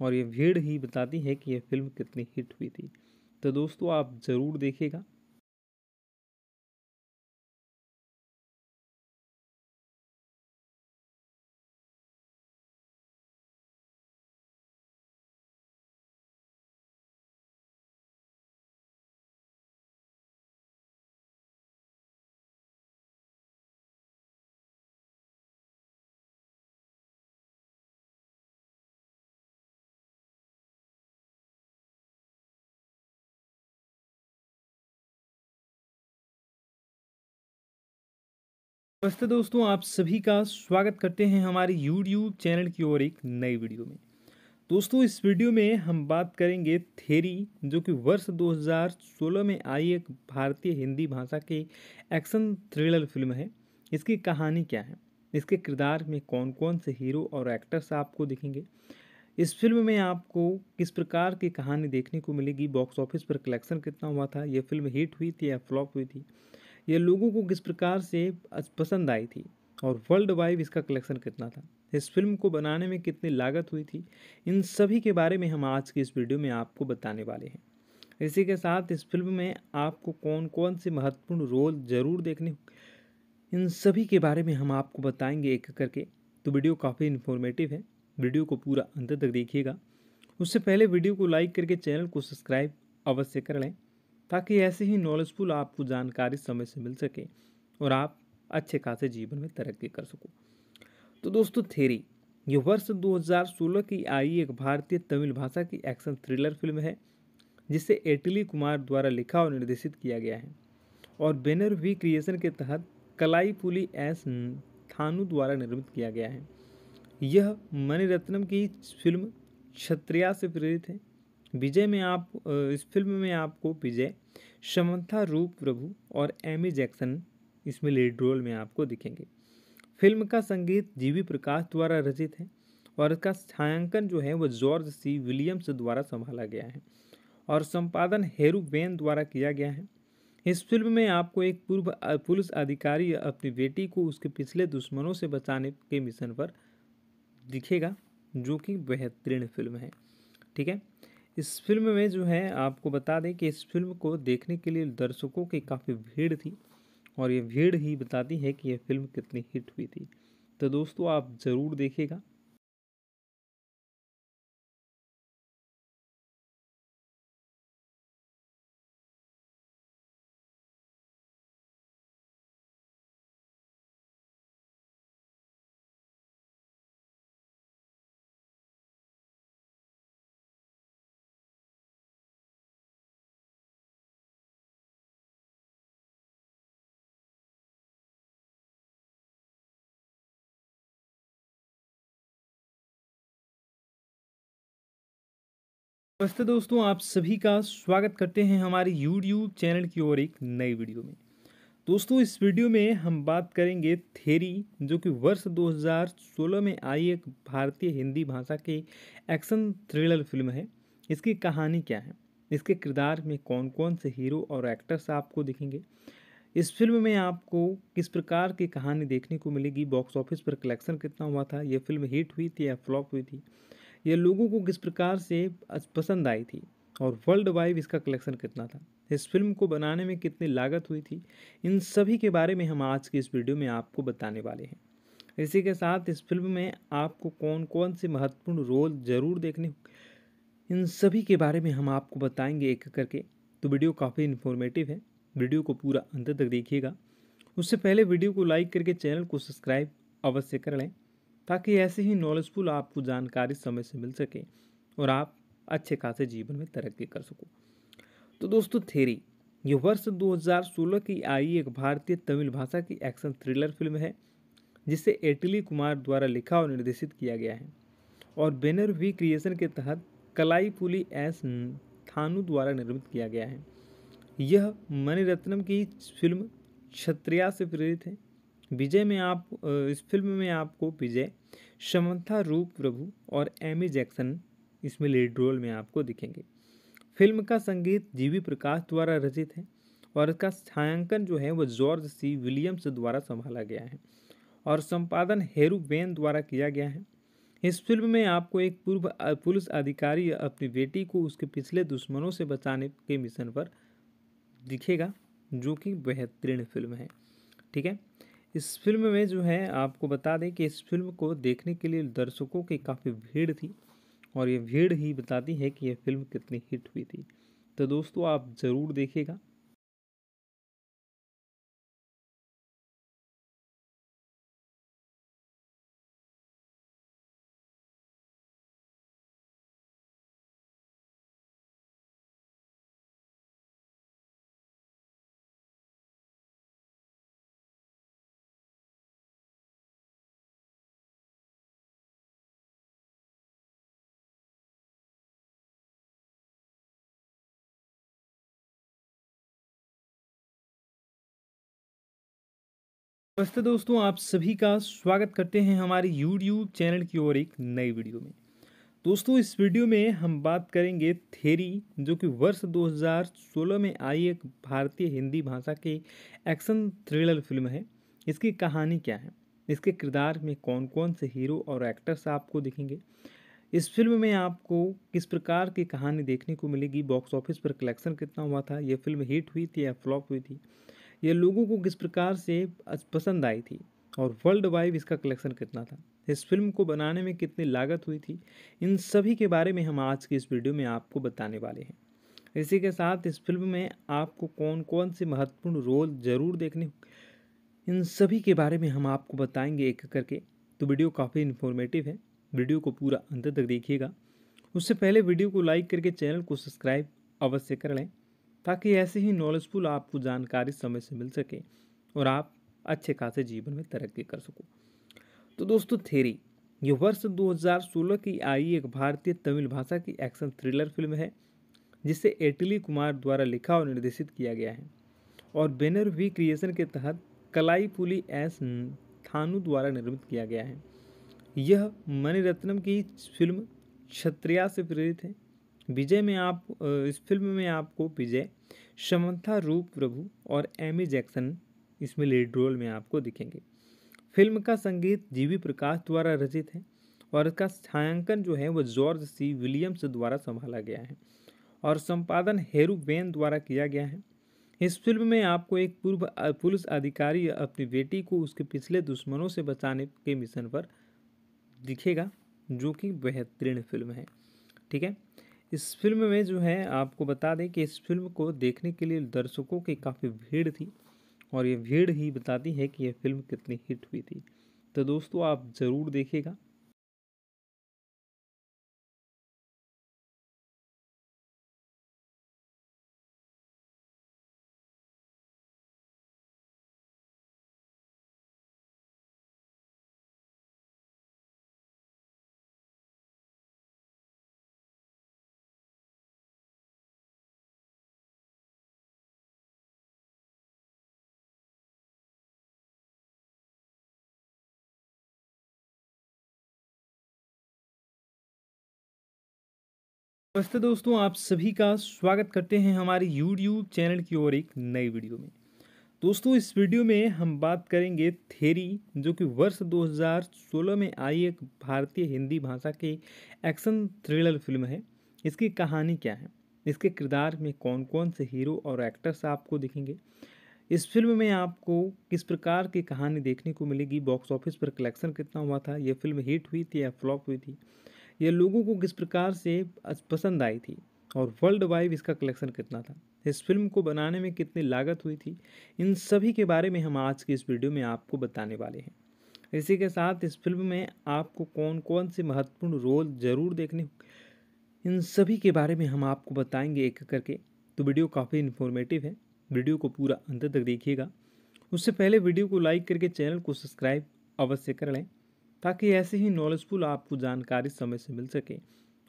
और ये भीड़ ही बताती है कि यह फिल्म कितनी हिट हुई थी तो दोस्तों आप ज़रूर देखेगा नमस्ते दोस्तों आप सभी का स्वागत करते हैं हमारे यूट्यूब चैनल की ओर एक नई वीडियो में दोस्तों इस वीडियो में हम बात करेंगे थेरी जो कि वर्ष 2016 में आई एक भारतीय हिंदी भाषा की एक्शन थ्रिलर फिल्म है इसकी कहानी क्या है इसके किरदार में कौन कौन से हीरो और एक्टर्स आपको दिखेंगे इस फिल्म में आपको किस प्रकार की कहानी देखने को मिलेगी बॉक्स ऑफिस पर कलेक्शन कितना हुआ था यह फिल्म हिट हुई थी या फ्लॉप हुई थी यह लोगों को किस प्रकार से पसंद आई थी और वर्ल्ड वाइड इसका कलेक्शन कितना था इस फिल्म को बनाने में कितनी लागत हुई थी इन सभी के बारे में हम आज की इस वीडियो में आपको बताने वाले हैं इसी के साथ इस फिल्म में आपको कौन कौन से महत्वपूर्ण रोल ज़रूर देखने इन सभी के बारे में हम आपको बताएंगे एक करके तो वीडियो काफ़ी इन्फॉर्मेटिव है वीडियो को पूरा अंत तक देखिएगा उससे पहले वीडियो को लाइक करके चैनल को सब्सक्राइब अवश्य कर लें ताकि ऐसे ही नॉलेजफुल आपको जानकारी समय से मिल सके और आप अच्छे खासे जीवन में तरक्की कर सको तो दोस्तों थेरी ये वर्ष 2016 की आई एक भारतीय तमिल भाषा की एक्शन थ्रिलर फिल्म है जिसे एटली कुमार द्वारा लिखा और निर्देशित किया गया है और बैनर वी क्रिएशन के तहत कलाई पुली एस थानू द्वारा निर्मित किया गया है यह मणिरत्नम की फिल्म क्षत्रिया से प्रेरित है विजय में आप इस फिल्म में आपको विजय समंथा रूप प्रभु और एमी जैक्सन इसमें लीड रोल में आपको दिखेंगे फिल्म का संगीत जीवी प्रकाश द्वारा रचित है और इसका छायांकन जो है वो जॉर्ज सी विलियम्स द्वारा संभाला गया है और संपादन हेरू बेन द्वारा किया गया है इस फिल्म में आपको एक पूर्व पुलिस अधिकारी अपनी बेटी को उसके पिछले दुश्मनों से बचाने के मिशन पर दिखेगा जो कि बेहतरीन फिल्म है ठीक है इस फिल्म में जो है आपको बता दें कि इस फिल्म को देखने के लिए दर्शकों की काफ़ी भीड़ थी और ये भीड़ ही बताती है कि यह फिल्म कितनी हिट हुई थी तो दोस्तों आप ज़रूर देखेगा नमस्ते दोस्तों आप सभी का स्वागत करते हैं हमारे YouTube चैनल की ओर एक नई वीडियो में दोस्तों इस वीडियो में हम बात करेंगे थेरी जो कि वर्ष 2016 में आई एक भारतीय हिंदी भाषा की एक्शन थ्रिलर फिल्म है इसकी कहानी क्या है इसके किरदार में कौन कौन से हीरो और एक्टर्स आपको दिखेंगे इस फिल्म में आपको किस प्रकार की कहानी देखने को मिलेगी बॉक्स ऑफिस पर कलेक्शन कितना हुआ था ये फिल्म हिट हुई थी या फ्लॉप हुई थी ये लोगों को किस प्रकार से पसंद आई थी और वर्ल्ड वाइड इसका कलेक्शन कितना था इस फिल्म को बनाने में कितनी लागत हुई थी इन सभी के बारे में हम आज की इस वीडियो में आपको बताने वाले हैं इसी के साथ इस फिल्म में आपको कौन कौन से महत्वपूर्ण रोल ज़रूर देखने इन सभी के बारे में हम आपको बताएंगे एक करके तो वीडियो काफ़ी इन्फॉर्मेटिव है वीडियो को पूरा अंत तक देखिएगा उससे पहले वीडियो को लाइक करके चैनल को सब्सक्राइब अवश्य कर लें ताकि ऐसे ही नॉलेजफुल आपको जानकारी समय से मिल सके और आप अच्छे खासे जीवन में तरक्की कर सको तो दोस्तों थेरी ये वर्ष 2016 की आई एक भारतीय तमिल भाषा की एक्शन थ्रिलर फिल्म है जिसे एटली कुमार द्वारा लिखा और निर्देशित किया गया है और बैनर वी क्रिएशन के तहत कलाई पुली एस थानू द्वारा निर्मित किया गया है यह मणिरत्नम की फिल्म क्षत्रिया से प्रेरित है विजय में आप इस फिल्म में आपको विजय समता रूप प्रभु और एमी जैक्सन इसमें लीड रोल में आपको दिखेंगे फिल्म का संगीत जीवी प्रकाश द्वारा रचित है और इसका छायांकन जो है वो जॉर्ज सी विलियम्स द्वारा संभाला गया है और संपादन हेरू बेन द्वारा किया गया है इस फिल्म में आपको एक पूर्व पुलिस अधिकारी अपनी बेटी को उसके पिछले दुश्मनों से बचाने के मिशन पर दिखेगा जो कि बेहतरीन फिल्म है ठीक है इस फिल्म में जो है आपको बता दें कि इस फिल्म को देखने के लिए दर्शकों की काफ़ी भीड़ थी और ये भीड़ ही बताती है कि यह फिल्म कितनी हिट हुई थी तो दोस्तों आप ज़रूर देखिएगा नमस्ते दोस्तों आप सभी का स्वागत करते हैं हमारे यूट्यूब चैनल की ओर एक नई वीडियो में दोस्तों इस वीडियो में हम बात करेंगे थेरी जो कि वर्ष 2016 में आई एक भारतीय हिंदी भाषा की एक्शन थ्रिलर फिल्म है इसकी कहानी क्या है इसके किरदार में कौन कौन से हीरो और एक्टर्स आपको दिखेंगे इस फिल्म में आपको किस प्रकार की कहानी देखने को मिलेगी बॉक्स ऑफिस पर कलेक्शन कितना हुआ था यह फिल्म हिट हुई थी या फ्लॉप हुई थी ये लोगों को किस प्रकार से पसंद आई थी और वर्ल्ड वाइड इसका कलेक्शन कितना था इस फिल्म को बनाने में कितनी लागत हुई थी इन सभी के बारे में हम आज की इस वीडियो में आपको बताने वाले हैं इसी के साथ इस फिल्म में आपको कौन कौन से महत्वपूर्ण रोल ज़रूर देखने इन सभी के बारे में हम आपको बताएंगे एक करके तो वीडियो काफ़ी इन्फॉर्मेटिव है वीडियो को पूरा अंत तक देखिएगा उससे पहले वीडियो को लाइक करके चैनल को सब्सक्राइब अवश्य कर लें ताकि ऐसे ही नॉलेजफुल आपको जानकारी समय से मिल सके और आप अच्छे खासे जीवन में तरक्की कर सको तो दोस्तों थेरी ये वर्ष 2016 की आई एक भारतीय तमिल भाषा की एक्शन थ्रिलर फिल्म है जिसे एटली कुमार द्वारा लिखा और निर्देशित किया गया है और बैनर वी क्रिएशन के तहत कलाई पुली एस थानू द्वारा निर्मित किया गया है यह मणिरत्नम की फिल्म क्षत्रिया से प्रेरित है विजय में आप इस फिल्म में आपको विजय समंथा रूप प्रभु और एमी जैक्सन इसमें लीड रोल में आपको दिखेंगे फिल्म का संगीत जीवी प्रकाश द्वारा रचित है और इसका छायांकन जो है वह जॉर्ज सी विलियम्स द्वारा संभाला गया है और संपादन हेरू बेन द्वारा किया गया है इस फिल्म में आपको एक पूर्व पुलिस अधिकारी अपनी बेटी को उसके पिछले दुश्मनों से बचाने के मिशन पर दिखेगा जो कि बेहतरीन फिल्म है ठीक है इस फिल्म में जो है आपको बता दें कि इस फिल्म को देखने के लिए दर्शकों की काफ़ी भीड़ थी और ये भीड़ ही बताती है कि यह फिल्म कितनी हिट हुई थी तो दोस्तों आप ज़रूर देखेगा नमस्ते दोस्तों आप सभी का स्वागत करते हैं हमारे YouTube चैनल की ओर एक नई वीडियो में दोस्तों इस वीडियो में हम बात करेंगे थेरी जो कि वर्ष 2016 में आई एक भारतीय हिंदी भाषा की एक्शन थ्रिलर फिल्म है इसकी कहानी क्या है इसके किरदार में कौन कौन से हीरो और एक्टर्स आपको दिखेंगे इस फिल्म में आपको किस प्रकार की कहानी देखने को मिलेगी बॉक्स ऑफिस पर कलेक्शन कितना हुआ था यह फिल्म हिट हुई थी या फ्लॉप हुई थी यह लोगों को किस प्रकार से पसंद आई थी और वर्ल्ड वाइड इसका कलेक्शन कितना था इस फिल्म को बनाने में कितनी लागत हुई थी इन सभी के बारे में हम आज की इस वीडियो में आपको बताने वाले हैं इसी के साथ इस फिल्म में आपको कौन कौन से महत्वपूर्ण रोल ज़रूर देखने इन सभी के बारे में हम आपको बताएंगे एक करके तो वीडियो काफ़ी इन्फॉर्मेटिव है वीडियो को पूरा अंत तक देखिएगा उससे पहले वीडियो को लाइक करके चैनल को सब्सक्राइब अवश्य कर लें ताकि ऐसे ही नॉलेजफुल आपको जानकारी समय से मिल सके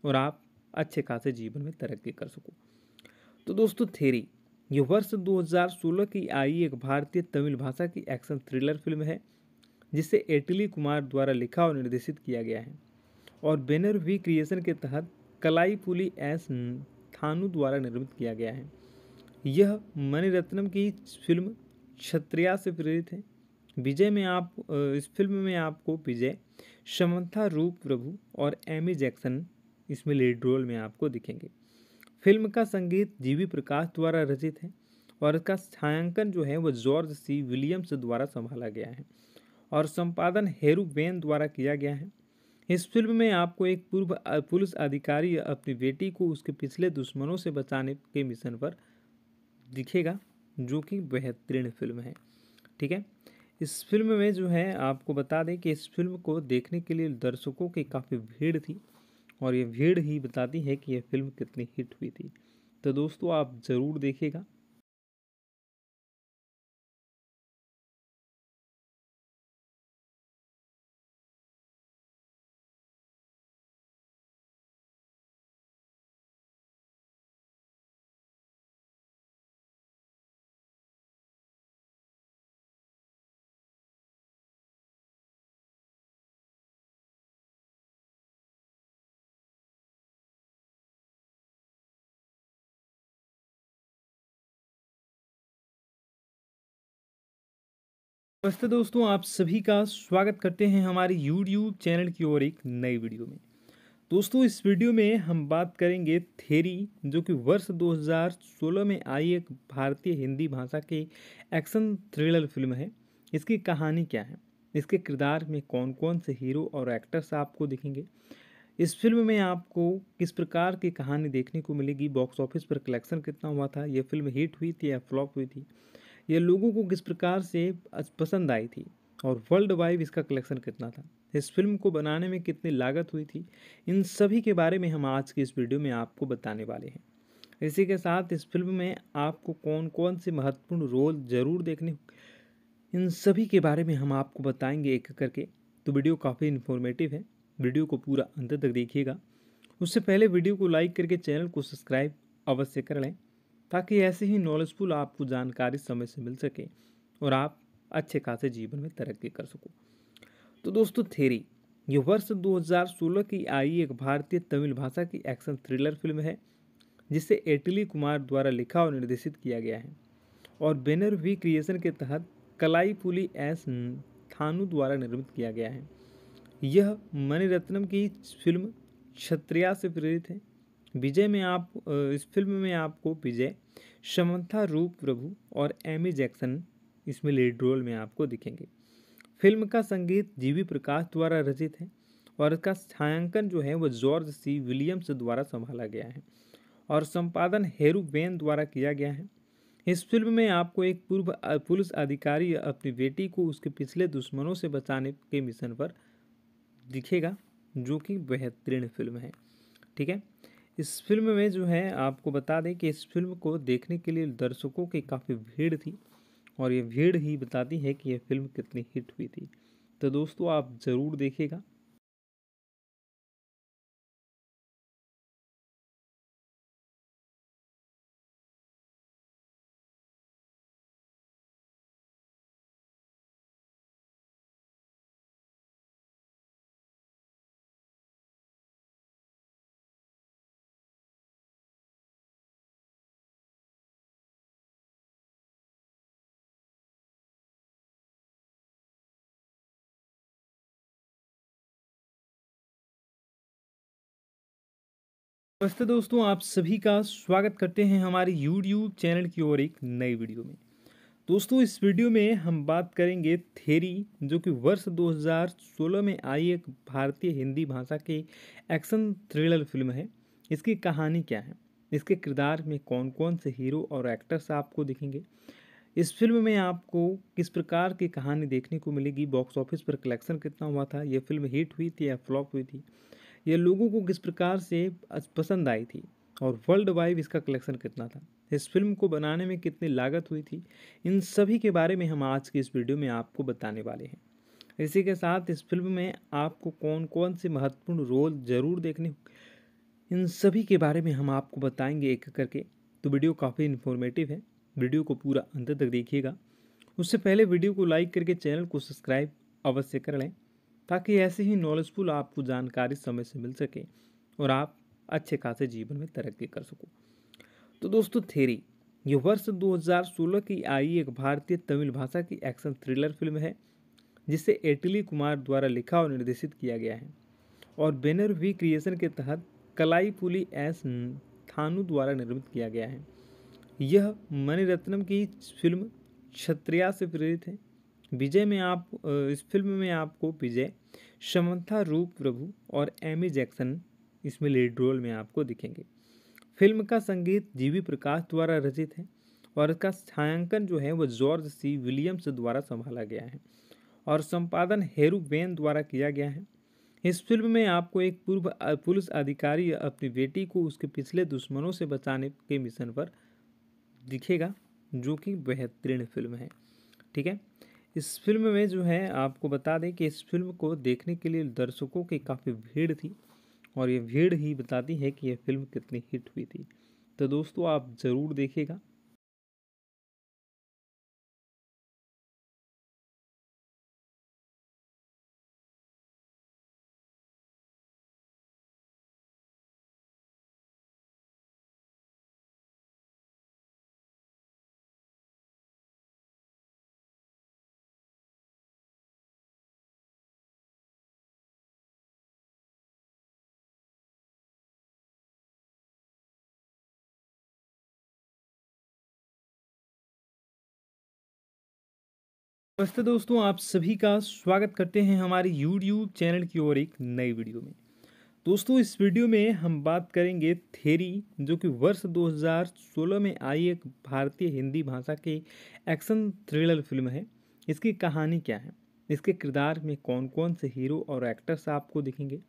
और आप अच्छे खासे जीवन में तरक्की कर सको तो दोस्तों थेरी ये वर्ष 2016 की आई एक भारतीय तमिल भाषा की एक्शन थ्रिलर फिल्म है जिसे एटली कुमार द्वारा लिखा और निर्देशित किया गया है और बैनर वी क्रिएशन के तहत कलाई पुली एस थानू द्वारा निर्मित किया गया है यह मणिरत्नम की फिल्म क्षत्रिया से प्रेरित है विजय में आप इस फिल्म में आपको विजय समंथा रूप प्रभु और एमी जैक्सन इसमें लीड रोल में आपको दिखेंगे फिल्म का संगीत जीवी प्रकाश द्वारा रचित है और इसका छायांकन जो है वह जॉर्ज सी विलियम्स द्वारा संभाला गया है और संपादन हेरू बेन द्वारा किया गया है इस फिल्म में आपको एक पूर्व पुलिस अधिकारी अपनी बेटी को उसके पिछले दुश्मनों से बचाने के मिशन पर दिखेगा जो कि बेहतरीन फिल्म है ठीक है इस फिल्म में जो है आपको बता दें कि इस फिल्म को देखने के लिए दर्शकों की काफ़ी भीड़ थी और ये भीड़ ही बताती है कि यह फिल्म कितनी हिट हुई थी तो दोस्तों आप ज़रूर देखेगा नमस्ते दोस्तों आप सभी का स्वागत करते हैं हमारे यूट्यूब चैनल की ओर एक नई वीडियो में दोस्तों इस वीडियो में हम बात करेंगे थेरी जो कि वर्ष 2016 में आई एक भारतीय हिंदी भाषा की एक्शन थ्रिलर फिल्म है इसकी कहानी क्या है इसके किरदार में कौन कौन से हीरो और एक्टर्स आपको दिखेंगे इस फिल्म में आपको किस प्रकार की कहानी देखने को मिलेगी बॉक्स ऑफिस पर कलेक्शन कितना हुआ था यह फिल्म हिट हुई थी या फ्लॉप हुई थी यह लोगों को किस प्रकार से पसंद आई थी और वर्ल्ड वाइड इसका कलेक्शन कितना था इस फिल्म को बनाने में कितनी लागत हुई थी इन सभी के बारे में हम आज की इस वीडियो में आपको बताने वाले हैं इसी के साथ इस फिल्म में आपको कौन कौन से महत्वपूर्ण रोल ज़रूर देखने इन सभी के बारे में हम आपको बताएंगे एक करके तो वीडियो काफ़ी इन्फॉर्मेटिव है वीडियो को पूरा अंत तक देखिएगा उससे पहले वीडियो को लाइक करके चैनल को सब्सक्राइब अवश्य कर लें ताकि ऐसे ही नॉलेजफुल आपको जानकारी समय से मिल सके और आप अच्छे खासे जीवन में तरक्की कर सको तो दोस्तों थेरी ये वर्ष 2016 की आई एक भारतीय तमिल भाषा की एक्शन थ्रिलर फिल्म है जिसे एटली कुमार द्वारा लिखा और निर्देशित किया गया है और बैनर वी क्रिएशन के तहत कलाई पुली एस थानू द्वारा निर्मित किया गया है यह मणिरत्नम की फिल्म क्षत्रिया से प्रेरित है विजय में आप इस फिल्म में आपको विजय समंथा रूप प्रभु और एमी जैक्सन इसमें लीड रोल में आपको दिखेंगे फिल्म का संगीत जीवी प्रकाश द्वारा रचित है और इसका छायांकन जो है वो जॉर्ज सी विलियम्स द्वारा संभाला गया है और संपादन हेरू बेन द्वारा किया गया है इस फिल्म में आपको एक पूर्व पुलिस अधिकारी अपनी बेटी को उसके पिछले दुश्मनों से बचाने के मिशन पर दिखेगा जो कि बेहतरीन फिल्म है ठीक है इस फिल्म में जो है आपको बता दें कि इस फिल्म को देखने के लिए दर्शकों की काफ़ी भीड़ थी और ये भीड़ ही बताती है कि यह फिल्म कितनी हिट हुई थी तो दोस्तों आप ज़रूर देखेगा नमस्ते दोस्तों आप सभी का स्वागत करते हैं हमारे YouTube चैनल की ओर एक नई वीडियो में दोस्तों इस वीडियो में हम बात करेंगे थेरी जो कि वर्ष 2016 में आई एक भारतीय हिंदी भाषा की एक्शन थ्रिलर फिल्म है इसकी कहानी क्या है इसके किरदार में कौन कौन से हीरो और एक्टर्स आपको दिखेंगे इस फिल्म में आपको किस प्रकार की कहानी देखने को मिलेगी बॉक्स ऑफिस पर कलेक्शन कितना हुआ था यह फिल्म हिट हुई थी या फ्लॉप हुई थी ये लोगों को किस प्रकार से पसंद आई थी और वर्ल्ड वाइड इसका कलेक्शन कितना था इस फिल्म को बनाने में कितनी लागत हुई थी इन सभी के बारे में हम आज की इस वीडियो में आपको बताने वाले हैं इसी के साथ इस फिल्म में आपको कौन कौन से महत्वपूर्ण रोल ज़रूर देखने इन सभी के बारे में हम आपको बताएंगे एक करके तो वीडियो काफ़ी इन्फॉर्मेटिव है वीडियो को पूरा अंत तक देखिएगा उससे पहले वीडियो को लाइक करके चैनल को सब्सक्राइब अवश्य कर लें ताकि ऐसे ही नॉलेजफुल आपको जानकारी समय से मिल सके और आप अच्छे खासे जीवन में तरक्की कर सको तो दोस्तों थेरी ये वर्ष 2016 की आई एक भारतीय तमिल भाषा की एक्शन थ्रिलर फिल्म है जिसे एटली कुमार द्वारा लिखा और निर्देशित किया गया है और बैनर वी क्रिएशन के तहत कलाई पुली एस थानू द्वारा निर्मित किया गया है यह मणिरत्नम की फिल्म क्षत्रिया से प्रेरित है विजय में आप इस फिल्म में आपको विजय समता रूप प्रभु और एमी जैक्सन इसमें लीड रोल में आपको दिखेंगे फिल्म का संगीत जीवी प्रकाश द्वारा रचित है और इसका छायांकन जो है वो जॉर्ज सी विलियम्स द्वारा संभाला गया है और संपादन हेरू बेन द्वारा किया गया है इस फिल्म में आपको एक पूर्व पुलिस अधिकारी अपनी बेटी को उसके पिछले दुश्मनों से बचाने के मिशन पर दिखेगा जो कि बेहतरीन फिल्म है ठीक है इस फिल्म में जो है आपको बता दें कि इस फिल्म को देखने के लिए दर्शकों की काफ़ी भीड़ थी और ये भीड़ ही बताती है कि यह फिल्म कितनी हिट हुई थी तो दोस्तों आप ज़रूर देखेगा नमस्ते दोस्तों आप सभी का स्वागत करते हैं हमारे यूट्यूब चैनल की ओर एक नई वीडियो में दोस्तों इस वीडियो में हम बात करेंगे थेरी जो कि वर्ष 2016 में आई एक भारतीय हिंदी भाषा की एक्शन थ्रिलर फिल्म है इसकी कहानी क्या है इसके किरदार में कौन कौन से हीरो और एक्टर्स आपको दिखेंगे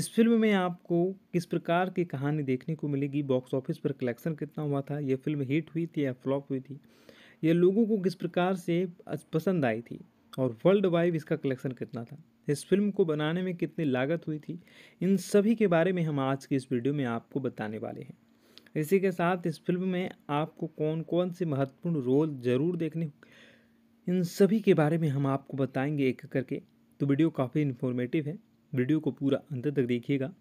इस फिल्म में आपको किस प्रकार की कहानी देखने को मिलेगी बॉक्स ऑफिस पर कलेक्शन कितना हुआ था यह फिल्म हिट हुई थी या फ्लॉप हुई थी ये लोगों को किस प्रकार से पसंद आई थी और वर्ल्ड वाइड इसका कलेक्शन कितना था इस फिल्म को बनाने में कितनी लागत हुई थी इन सभी के बारे में हम आज की इस वीडियो में आपको बताने वाले हैं इसी के साथ इस फिल्म में आपको कौन कौन से महत्वपूर्ण रोल ज़रूर देखने इन सभी के बारे में हम आपको बताएंगे एक करके तो वीडियो काफ़ी इन्फॉर्मेटिव है वीडियो को पूरा अंत तक देखिएगा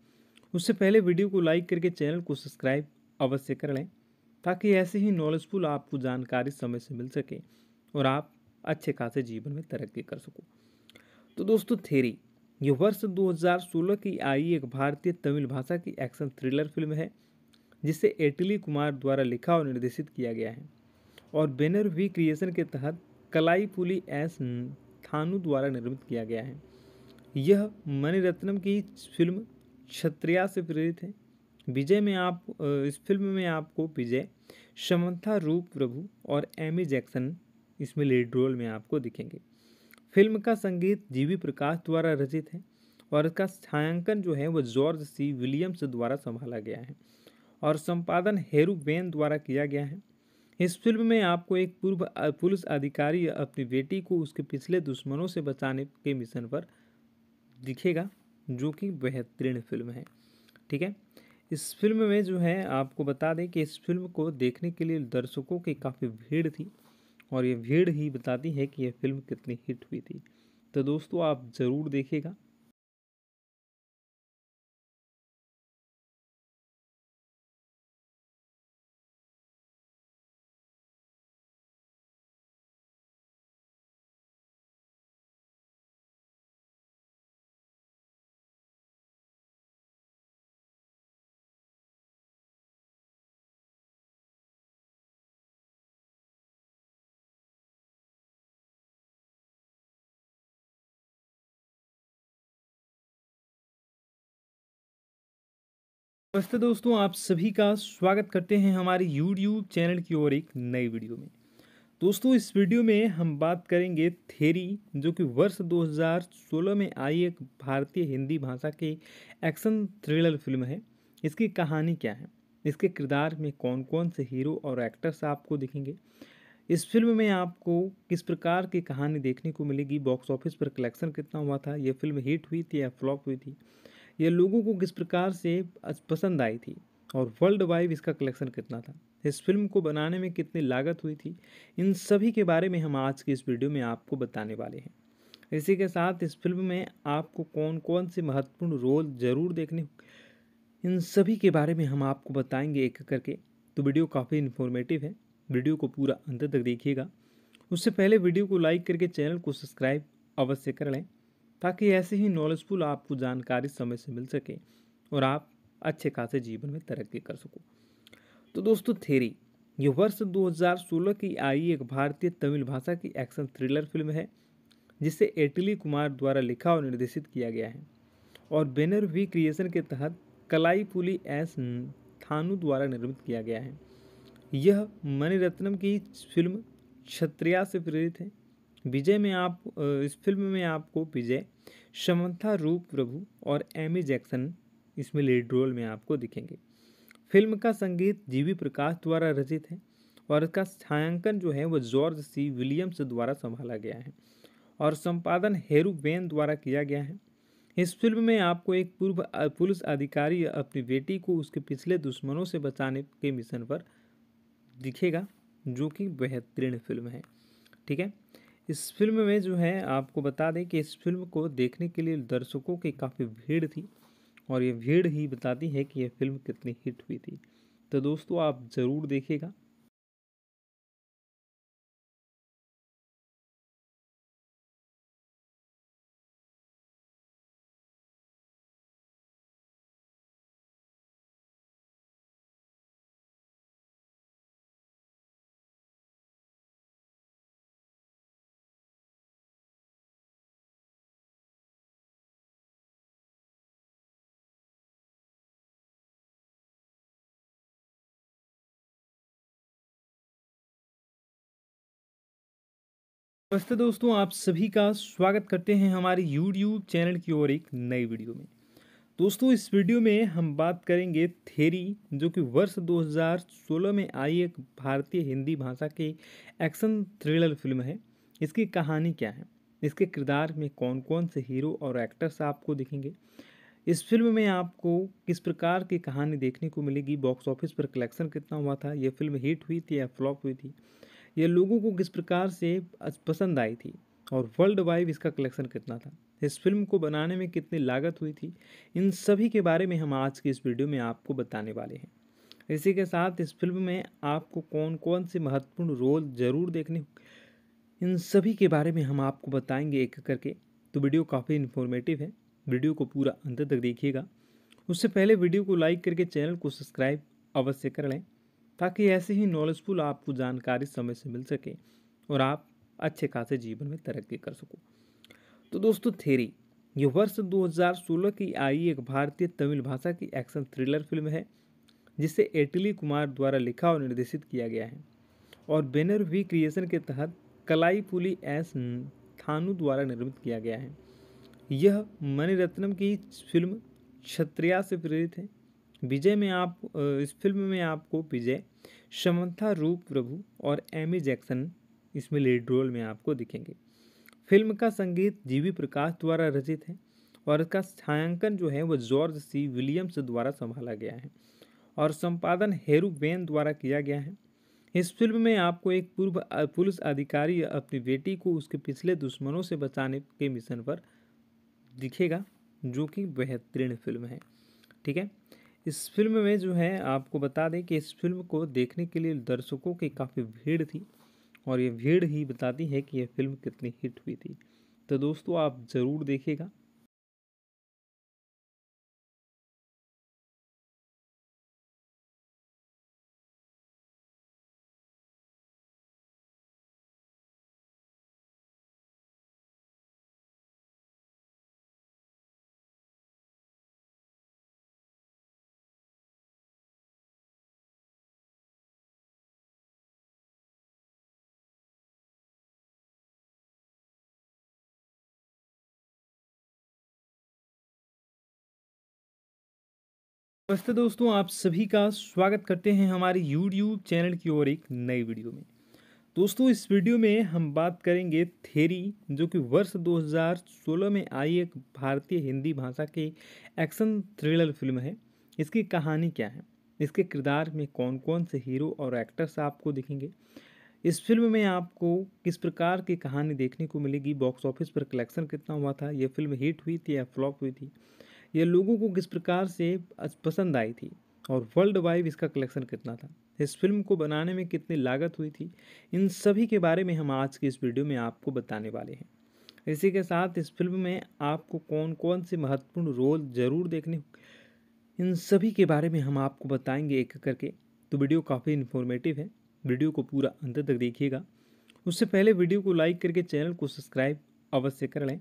उससे पहले वीडियो को लाइक करके चैनल को सब्सक्राइब अवश्य कर लें ताकि ऐसे ही नॉलेजफुल आपको जानकारी समय से मिल सके और आप अच्छे खासे जीवन में तरक्की कर सको तो दोस्तों थेरी ये वर्ष 2016 की आई एक भारतीय तमिल भाषा की एक्शन थ्रिलर फिल्म है जिसे एटली कुमार द्वारा लिखा और निर्देशित किया गया है और बैनर वी क्रिएशन के तहत कलाई पुली एस थानू द्वारा निर्मित किया गया है यह मणिरत्नम की फिल्म क्षत्रिया से प्रेरित है विजय में आप इस फिल्म में आपको विजय समंथा रूप प्रभु और एमी जैक्सन इसमें लीड रोल में आपको दिखेंगे फिल्म का संगीत जीवी प्रकाश द्वारा रचित है और इसका छायांकन जो है वह जॉर्ज सी विलियम्स द्वारा संभाला गया है और संपादन हेरू बेन द्वारा किया गया है इस फिल्म में आपको एक पूर्व पुलिस अधिकारी अपनी बेटी को उसके पिछले दुश्मनों से बचाने के मिशन पर दिखेगा जो कि बेहतरीन फिल्म है ठीक है इस फिल्म में जो है आपको बता दें कि इस फिल्म को देखने के लिए दर्शकों की काफ़ी भीड़ थी और ये भीड़ ही बताती है कि यह फिल्म कितनी हिट हुई थी तो दोस्तों आप ज़रूर देखेगा नमस्ते दोस्तों आप सभी का स्वागत करते हैं हमारे यूट्यूब चैनल की ओर एक नई वीडियो में दोस्तों इस वीडियो में हम बात करेंगे थेरी जो कि वर्ष 2016 में आई एक भारतीय हिंदी भाषा की एक्शन थ्रिलर फिल्म है इसकी कहानी क्या है इसके किरदार में कौन कौन से हीरो और एक्टर्स आपको दिखेंगे इस फिल्म में आपको किस प्रकार की कहानी देखने को मिलेगी बॉक्स ऑफिस पर कलेक्शन कितना हुआ था यह फिल्म हिट हुई थी या फ्लॉप हुई थी यह लोगों को किस प्रकार से पसंद आई थी और वर्ल्ड वाइड इसका कलेक्शन कितना था इस फिल्म को बनाने में कितनी लागत हुई थी इन सभी के बारे में हम आज की इस वीडियो में आपको बताने वाले हैं इसी के साथ इस फिल्म में आपको कौन कौन से महत्वपूर्ण रोल ज़रूर देखने इन सभी के बारे में हम आपको बताएंगे एक करके तो वीडियो काफ़ी इन्फॉर्मेटिव है वीडियो को पूरा अंत तक देखिएगा उससे पहले वीडियो को लाइक करके चैनल को सब्सक्राइब अवश्य कर लें ताकि ऐसे ही नॉलेजफुल आपको जानकारी समय से मिल सके और आप अच्छे खासे जीवन में तरक्की कर सको तो दोस्तों थेरी ये वर्ष 2016 की आई एक भारतीय तमिल भाषा की एक्शन थ्रिलर फिल्म है जिसे एटली कुमार द्वारा लिखा और निर्देशित किया गया है और बैनर वी क्रिएशन के तहत कलाई पुली एस थानू द्वारा निर्मित किया गया है यह मणिरत्नम की फिल्म क्षत्रिया से प्रेरित है विजय में आप इस फिल्म में आपको विजय समंथा रूप प्रभु और एमी जैक्सन इसमें लीड रोल में आपको दिखेंगे फिल्म का संगीत जीवी प्रकाश द्वारा रचित है और इसका छायांकन जो है वह जॉर्ज सी विलियम्स द्वारा संभाला गया है और संपादन हेरू बेन द्वारा किया गया है इस फिल्म में आपको एक पूर्व पुलिस अधिकारी अपनी बेटी को उसके पिछले दुश्मनों से बचाने के मिशन पर दिखेगा जो कि बेहतरीन फिल्म है ठीक है इस फिल्म में जो है आपको बता दें कि इस फिल्म को देखने के लिए दर्शकों की काफ़ी भीड़ थी और ये भीड़ ही बताती है कि यह फिल्म कितनी हिट हुई थी तो दोस्तों आप ज़रूर देखेगा नमस्ते दोस्तों आप सभी का स्वागत करते हैं हमारे यूट्यूब चैनल की ओर एक नई वीडियो में दोस्तों इस वीडियो में हम बात करेंगे थेरी जो कि वर्ष 2016 में आई एक भारतीय हिंदी भाषा की एक्शन थ्रिलर फिल्म है इसकी कहानी क्या है इसके किरदार में कौन कौन से हीरो और एक्टर्स आपको दिखेंगे इस फिल्म में आपको किस प्रकार की कहानी देखने को मिलेगी बॉक्स ऑफिस पर कलेक्शन कितना हुआ था यह फिल्म हिट हुई थी या फ्लॉप हुई थी यह लोगों को किस प्रकार से पसंद आई थी और वर्ल्ड वाइड इसका कलेक्शन कितना था इस फिल्म को बनाने में कितनी लागत हुई थी इन सभी के बारे में हम आज की इस वीडियो में आपको बताने वाले हैं इसी के साथ इस फिल्म में आपको कौन कौन से महत्वपूर्ण रोल ज़रूर देखने इन सभी के बारे में हम आपको बताएंगे एक करके तो वीडियो काफ़ी इन्फॉर्मेटिव है वीडियो को पूरा अंत तक देखिएगा उससे पहले वीडियो को लाइक करके चैनल को सब्सक्राइब अवश्य कर लें ताकि ऐसे ही नॉलेजफुल आपको जानकारी समय से मिल सके और आप अच्छे खासे जीवन में तरक्की कर सको तो दोस्तों थेरी ये वर्ष 2016 की आई एक भारतीय तमिल भाषा की एक्शन थ्रिलर फिल्म है जिसे एटली कुमार द्वारा लिखा और निर्देशित किया गया है और बैनर वी क्रिएशन के तहत कलाई पुली एस थानू द्वारा निर्मित किया गया है यह मणिरत्नम की फिल्म क्षत्रिया से प्रेरित है विजय में आप इस फिल्म में आपको विजय समंथा रूप प्रभु और एमी जैक्सन इसमें लीड रोल में आपको दिखेंगे फिल्म का संगीत जीवी प्रकाश द्वारा रचित है और इसका छायांकन जो है वो जॉर्ज सी विलियम्स द्वारा संभाला गया है और संपादन हेरू बेन द्वारा किया गया है इस फिल्म में आपको एक पूर्व पुलिस अधिकारी अपनी बेटी को उसके पिछले दुश्मनों से बचाने के मिशन पर दिखेगा जो कि बेहतरीन फिल्म है ठीक है इस फिल्म में जो है आपको बता दें कि इस फिल्म को देखने के लिए दर्शकों की काफ़ी भीड़ थी और ये भीड़ ही बताती है कि यह फिल्म कितनी हिट हुई थी तो दोस्तों आप ज़रूर देखेगा नमस्ते दोस्तों आप सभी का स्वागत करते हैं हमारे यूट्यूब चैनल की ओर एक नई वीडियो में दोस्तों इस वीडियो में हम बात करेंगे थेरी जो कि वर्ष 2016 में आई एक भारतीय हिंदी भाषा की एक्शन थ्रिलर फिल्म है इसकी कहानी क्या है इसके किरदार में कौन कौन से हीरो और एक्टर्स आपको दिखेंगे इस फिल्म में आपको किस प्रकार की कहानी देखने को मिलेगी बॉक्स ऑफिस पर कलेक्शन कितना हुआ था यह फिल्म हिट हुई थी या फ्लॉप हुई थी ये लोगों को किस प्रकार से पसंद आई थी और वर्ल्ड वाइड इसका कलेक्शन कितना था इस फिल्म को बनाने में कितनी लागत हुई थी इन सभी के बारे में हम आज की इस वीडियो में आपको बताने वाले हैं इसी के साथ इस फिल्म में आपको कौन कौन से महत्वपूर्ण रोल ज़रूर देखने इन सभी के बारे में हम आपको बताएंगे एक करके तो वीडियो काफ़ी इन्फॉर्मेटिव है वीडियो को पूरा अंत तक देखिएगा उससे पहले वीडियो को लाइक करके चैनल को सब्सक्राइब अवश्य कर लें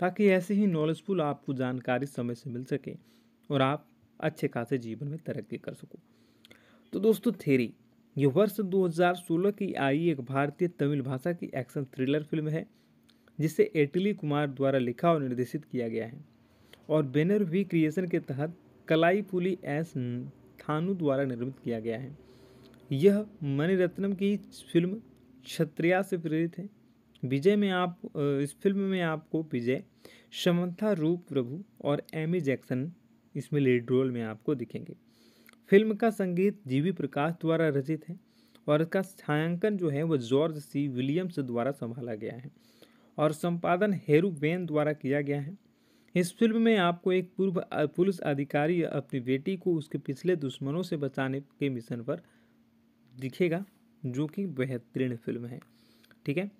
ताकि ऐसे ही नॉलेजफुल आपको जानकारी समय से मिल सके और आप अच्छे खासे जीवन में तरक्की कर सको तो दोस्तों थेरी ये वर्ष 2016 की आई एक भारतीय तमिल भाषा की एक्शन थ्रिलर फिल्म है जिसे एटली कुमार द्वारा लिखा और निर्देशित किया गया है और बैनर वी क्रिएशन के तहत कलाई पुली एस थानू द्वारा निर्मित किया गया है यह मणिरत्नम की फिल्म क्षत्रिया से प्रेरित है विजय में आप इस फिल्म में आपको विजय समंथा रूप प्रभु और एमी जैक्सन इसमें लीड रोल में आपको दिखेंगे फिल्म का संगीत जीवी प्रकाश द्वारा रचित है और इसका छायांकन जो है वह जॉर्ज सी विलियम्स द्वारा संभाला गया है और संपादन हेरू बेन द्वारा किया गया है इस फिल्म में आपको एक पूर्व पुलिस अधिकारी अपनी बेटी को उसके पिछले दुश्मनों से बचाने के मिशन पर दिखेगा जो कि बेहतरीन फिल्म है ठीक है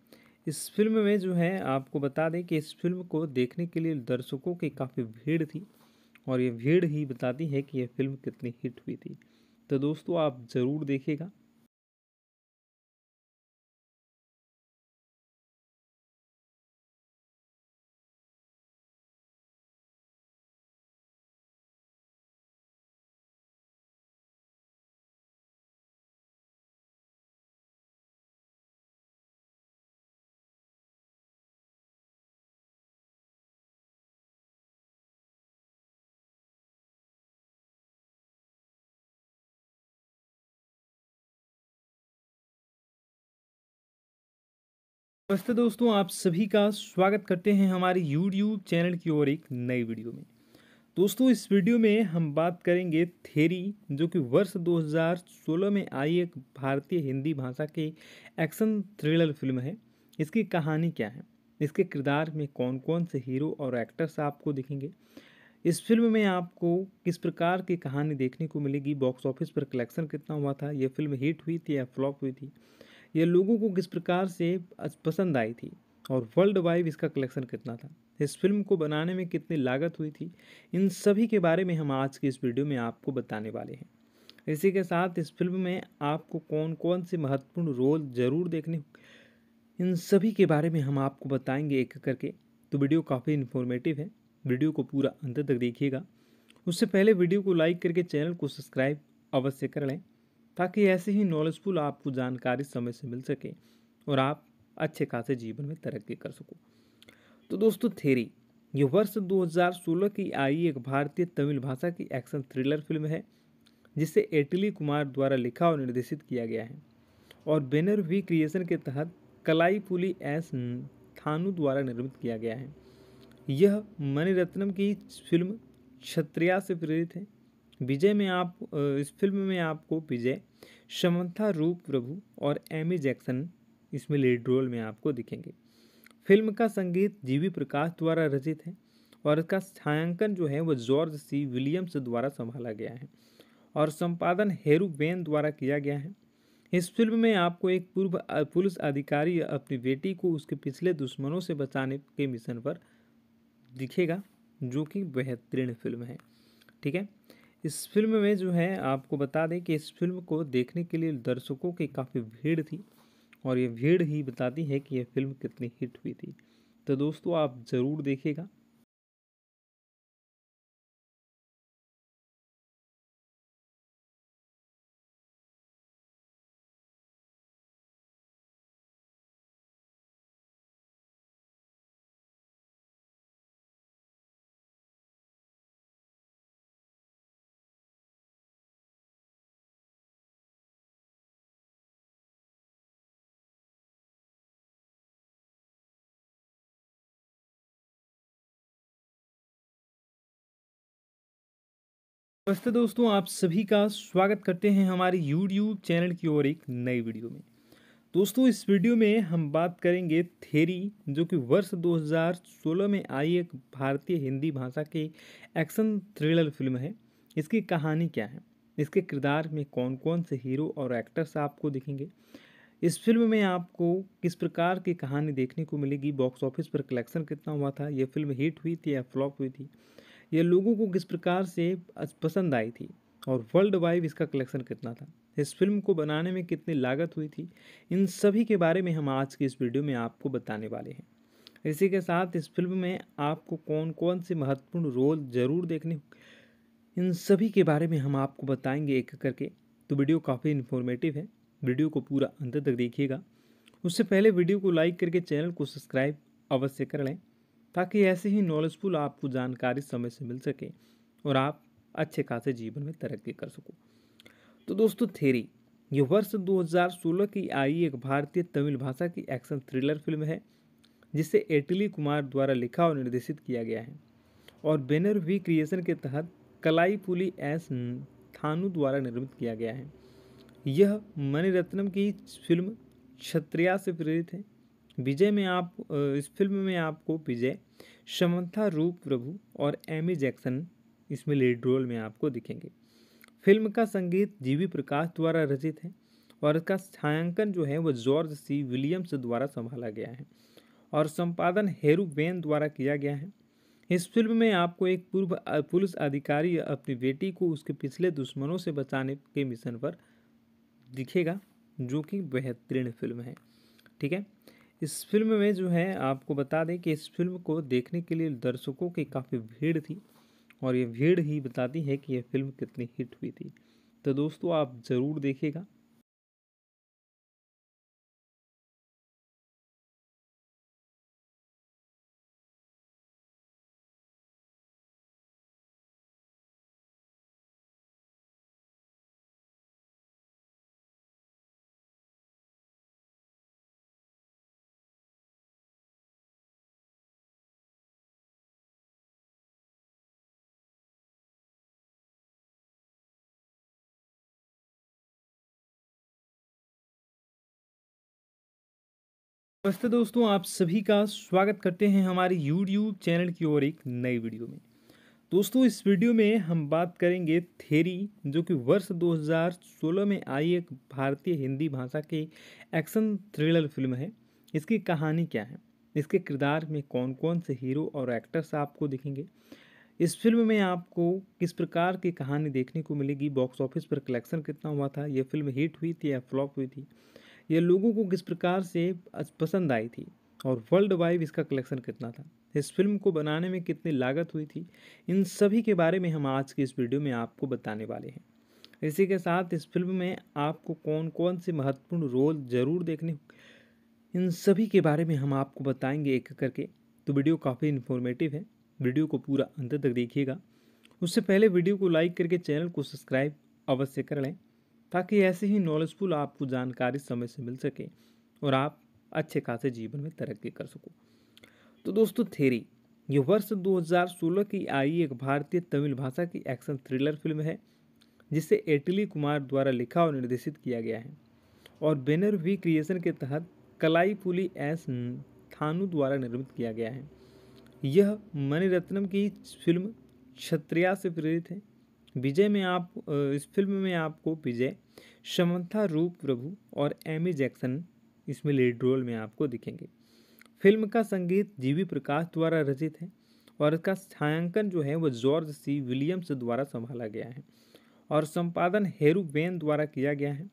इस फिल्म में जो है आपको बता दें कि इस फिल्म को देखने के लिए दर्शकों की काफ़ी भीड़ थी और ये भीड़ ही बताती है कि यह फिल्म कितनी हिट हुई थी तो दोस्तों आप ज़रूर देखिएगा नमस्ते दोस्तों आप सभी का स्वागत करते हैं हमारे यूट्यूब चैनल की ओर एक नई वीडियो में दोस्तों इस वीडियो में हम बात करेंगे थेरी जो कि वर्ष 2016 में आई एक भारतीय हिंदी भाषा के एक्शन थ्रिलर फिल्म है इसकी कहानी क्या है इसके किरदार में कौन कौन से हीरो और एक्टर्स आपको दिखेंगे इस फिल्म में आपको किस प्रकार की कहानी देखने को मिलेगी बॉक्स ऑफिस पर कलेक्शन कितना हुआ था यह फिल्म हिट हुई थी या फ्लॉप हुई थी यह लोगों को किस प्रकार से पसंद आई थी और वर्ल्ड वाइड इसका कलेक्शन कितना था इस फिल्म को बनाने में कितनी लागत हुई थी इन सभी के बारे में हम आज की इस वीडियो में आपको बताने वाले हैं इसी के साथ इस फिल्म में आपको कौन कौन से महत्वपूर्ण रोल ज़रूर देखने इन सभी के बारे में हम आपको बताएंगे एक करके तो वीडियो काफ़ी इन्फॉर्मेटिव है वीडियो को पूरा अंत तक देखिएगा उससे पहले वीडियो को लाइक करके चैनल को सब्सक्राइब अवश्य कर लें ताकि ऐसे ही नॉलेजफुल आपको जानकारी समय से मिल सके और आप अच्छे खासे जीवन में तरक्की कर सको तो दोस्तों थेरी ये वर्ष 2016 की आई एक भारतीय तमिल भाषा की एक्शन थ्रिलर फिल्म है जिसे एटली कुमार द्वारा लिखा और निर्देशित किया गया है और बैनर वी क्रिएशन के तहत कलाई पुली एस थानू द्वारा निर्मित किया गया है यह मणिरत्नम की फिल्म क्षत्रिया से प्रेरित है विजय में आप इस फिल्म में आपको विजय समंथा रूप प्रभु और एमी जैक्सन इसमें लीड रोल में आपको दिखेंगे फिल्म का संगीत जीवी प्रकाश द्वारा रचित है और इसका छायांकन जो है वह जॉर्ज सी विलियम्स द्वारा संभाला गया है और संपादन हेरू बेन द्वारा किया गया है इस फिल्म में आपको एक पूर्व पुलिस अधिकारी अपनी बेटी को उसके पिछले दुश्मनों से बचाने के मिशन पर दिखेगा जो कि बेहतरीन फिल्म है ठीक है इस फिल्म में जो है आपको बता दें कि इस फिल्म को देखने के लिए दर्शकों की काफ़ी भीड़ थी और ये भीड़ ही बताती है कि यह फिल्म कितनी हिट हुई थी तो दोस्तों आप ज़रूर देखेगा नमस्ते दोस्तों आप सभी का स्वागत करते हैं हमारे यूट्यूब चैनल की ओर एक नई वीडियो में दोस्तों इस वीडियो में हम बात करेंगे थेरी जो कि वर्ष 2016 में आई एक भारतीय हिंदी भाषा की एक्शन थ्रिलर फिल्म है इसकी कहानी क्या है इसके किरदार में कौन कौन से हीरो और एक्टर्स आपको दिखेंगे इस फिल्म में आपको किस प्रकार की कहानी देखने को मिलेगी बॉक्स ऑफिस पर कलेक्शन कितना हुआ था यह फिल्म हिट हुई थी या फ्लॉप हुई थी यह लोगों को किस प्रकार से पसंद आई थी और वर्ल्ड वाइड इसका कलेक्शन कितना था इस फिल्म को बनाने में कितनी लागत हुई थी इन सभी के बारे में हम आज की इस वीडियो में आपको बताने वाले हैं इसी के साथ इस फिल्म में आपको कौन कौन से महत्वपूर्ण रोल ज़रूर देखने इन सभी के बारे में हम आपको बताएंगे एक करके तो वीडियो काफ़ी इन्फॉर्मेटिव है वीडियो को पूरा अंत तक देखिएगा उससे पहले वीडियो को लाइक करके चैनल को सब्सक्राइब अवश्य कर लें ताकि ऐसे ही नॉलेजफुल आपको जानकारी समय से मिल सके और आप अच्छे खासे जीवन में तरक्की कर सको तो दोस्तों थेरी ये वर्ष 2016 की आई एक भारतीय तमिल भाषा की एक्शन थ्रिलर फिल्म है जिसे एटली कुमार द्वारा लिखा और निर्देशित किया गया है और बैनर वी क्रिएशन के तहत कलाई पुली एस थानू द्वारा निर्मित किया गया है यह मणिरत्नम की फिल्म क्षत्रिया से प्रेरित है विजय में आप इस फिल्म में आपको विजय समंथा रूप प्रभु और एमी जैक्सन इसमें लीड रोल में आपको दिखेंगे फिल्म का संगीत जीवी प्रकाश द्वारा रचित है और इसका छायांकन जो है वह जॉर्ज सी विलियम्स द्वारा संभाला गया है और संपादन हेरू बेन द्वारा किया गया है इस फिल्म में आपको एक पूर्व पुलिस अधिकारी अपनी बेटी को उसके पिछले दुश्मनों से बचाने के मिशन पर दिखेगा जो कि बेहतरीन फिल्म है ठीक है इस फिल्म में जो है आपको बता दें कि इस फिल्म को देखने के लिए दर्शकों की काफ़ी भीड़ थी और ये भीड़ ही बताती है कि यह फिल्म कितनी हिट हुई थी तो दोस्तों आप ज़रूर देखेगा नमस्ते दोस्तों आप सभी का स्वागत करते हैं हमारे यूट्यूब चैनल की ओर एक नई वीडियो में दोस्तों इस वीडियो में हम बात करेंगे थेरी जो कि वर्ष 2016 में आई एक भारतीय हिंदी भाषा की एक्शन थ्रिलर फिल्म है इसकी कहानी क्या है इसके किरदार में कौन कौन से हीरो और एक्टर्स आपको दिखेंगे इस फिल्म में आपको किस प्रकार की कहानी देखने को मिलेगी बॉक्स ऑफिस पर कलेक्शन कितना हुआ था यह फिल्म हिट हुई थी या फ्लॉप हुई थी ये लोगों को किस प्रकार से पसंद आई थी और वर्ल्ड वाइड इसका कलेक्शन कितना था इस फिल्म को बनाने में कितनी लागत हुई थी इन सभी के बारे में हम आज की इस वीडियो में आपको बताने वाले हैं इसी के साथ इस फिल्म में आपको कौन कौन से महत्वपूर्ण रोल ज़रूर देखने इन सभी के बारे में हम आपको बताएंगे एक करके तो वीडियो काफ़ी इन्फॉर्मेटिव है वीडियो को पूरा अंत तक देखिएगा उससे पहले वीडियो को लाइक करके चैनल को सब्सक्राइब अवश्य कर लें ताकि ऐसे ही नॉलेजफुल आपको जानकारी समय से मिल सके और आप अच्छे खासे जीवन में तरक्की कर सको तो दोस्तों थेरी ये वर्ष 2016 की आई एक भारतीय तमिल भाषा की एक्शन थ्रिलर फिल्म है जिसे एटली कुमार द्वारा लिखा और निर्देशित किया गया है और बैनर वी क्रिएशन के तहत कलाई पुली एस थानू द्वारा निर्मित किया गया है यह मणिरत्नम की फिल्म क्षत्रिया से प्रेरित है विजय में आप इस फिल्म में आपको विजय शमंथा रूप प्रभु और एमी जैक्सन इसमें लीड रोल में आपको दिखेंगे फिल्म का संगीत जीवी प्रकाश द्वारा रचित है और इसका छायांकन जो है वो जॉर्ज सी विलियम्स द्वारा संभाला गया है और संपादन हेरू बेन द्वारा किया गया है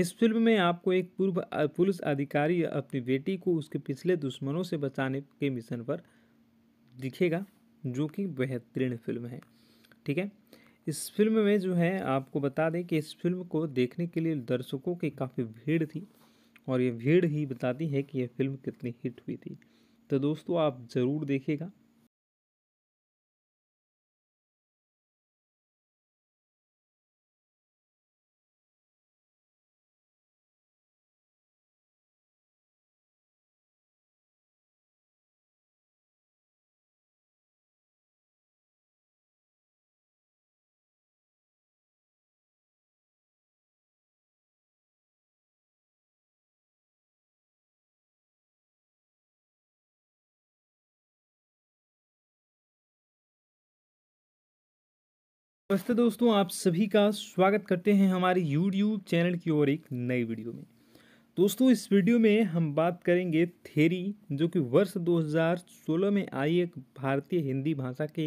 इस फिल्म में आपको एक पूर्व पुलिस अधिकारी अपनी बेटी को उसके पिछले दुश्मनों से बचाने के मिशन पर दिखेगा जो कि बेहतरीन फिल्म है ठीक है इस फिल्म में जो है आपको बता दें कि इस फिल्म को देखने के लिए दर्शकों की काफ़ी भीड़ थी और ये भीड़ ही बताती है कि यह फिल्म कितनी हिट हुई थी तो दोस्तों आप ज़रूर देखेगा नमस्ते दोस्तों आप सभी का स्वागत करते हैं हमारे YouTube चैनल की ओर एक नई वीडियो में दोस्तों इस वीडियो में हम बात करेंगे थेरी जो कि वर्ष 2016 में आई एक भारतीय हिंदी भाषा की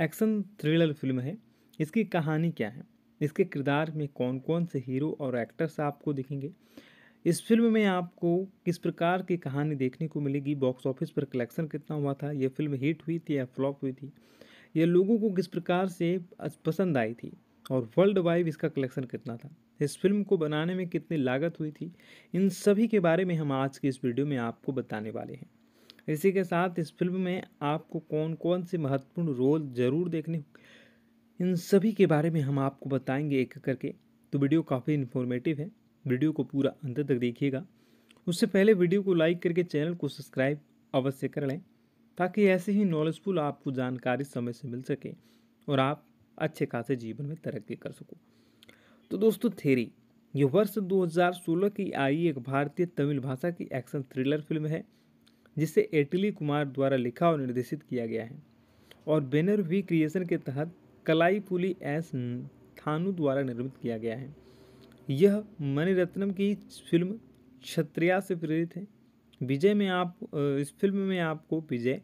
एक्शन थ्रिलर फिल्म है इसकी कहानी क्या है इसके किरदार में कौन कौन से हीरो और एक्टर्स आपको दिखेंगे इस फिल्म में आपको किस प्रकार की कहानी देखने को मिलेगी बॉक्स ऑफिस पर कलेक्शन कितना हुआ था यह फिल्म हिट हुई थी या फ्लॉप हुई थी ये लोगों को किस प्रकार से पसंद आई थी और वर्ल्ड वाइव इसका कलेक्शन कितना था इस फिल्म को बनाने में कितनी लागत हुई थी इन सभी के बारे में हम आज की इस वीडियो में आपको बताने वाले हैं इसी के साथ इस फिल्म में आपको कौन कौन से महत्वपूर्ण रोल ज़रूर देखने इन सभी के बारे में हम आपको बताएंगे एक करके तो वीडियो काफ़ी इन्फॉर्मेटिव है वीडियो को पूरा अंत तक देखिएगा उससे पहले वीडियो को लाइक करके चैनल को सब्सक्राइब अवश्य कर लें ताकि ऐसे ही नॉलेजफुल आपको जानकारी समय से मिल सके और आप अच्छे खासे जीवन में तरक्की कर सको तो दोस्तों थेरी ये वर्ष 2016 की आई एक भारतीय तमिल भाषा की एक्शन थ्रिलर फिल्म है जिसे एटली कुमार द्वारा लिखा और निर्देशित किया गया है और बैनर वी क्रिएशन के तहत कलाई पुली एस थानू द्वारा निर्मित किया गया है यह मणिरत्नम की फिल्म क्षत्रिया से प्रेरित है विजय में आप इस फिल्म में आपको विजय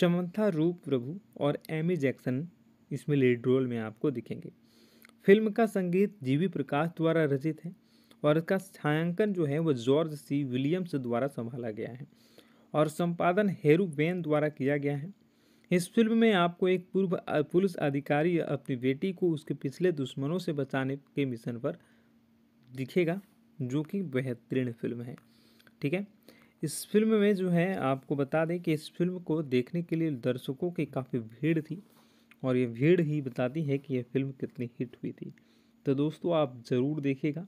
समंथा रूप प्रभु और एमी जैक्सन इसमें लीड रोल में आपको दिखेंगे फिल्म का संगीत जीवी प्रकाश द्वारा रचित है और इसका छायांकन जो है वह जॉर्ज सी विलियम्स द्वारा संभाला गया है और संपादन हेरू बेन द्वारा किया गया है इस फिल्म में आपको एक पूर्व पुलिस अधिकारी अपनी बेटी को उसके पिछले दुश्मनों से बचाने के मिशन पर दिखेगा जो कि बेहतरीन फिल्म है ठीक है इस फिल्म में जो है आपको बता दें कि इस फिल्म को देखने के लिए दर्शकों की काफ़ी भीड़ थी और ये भीड़ ही बताती है कि यह फिल्म कितनी हिट हुई थी तो दोस्तों आप ज़रूर देखेगा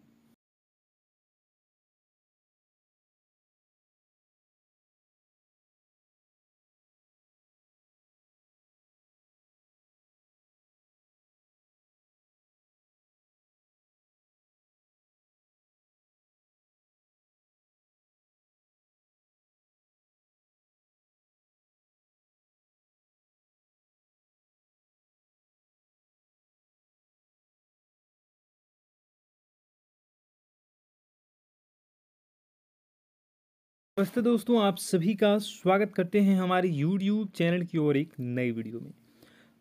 नमस्ते दोस्तों आप सभी का स्वागत करते हैं हमारे यूट्यूब चैनल की ओर एक नई वीडियो में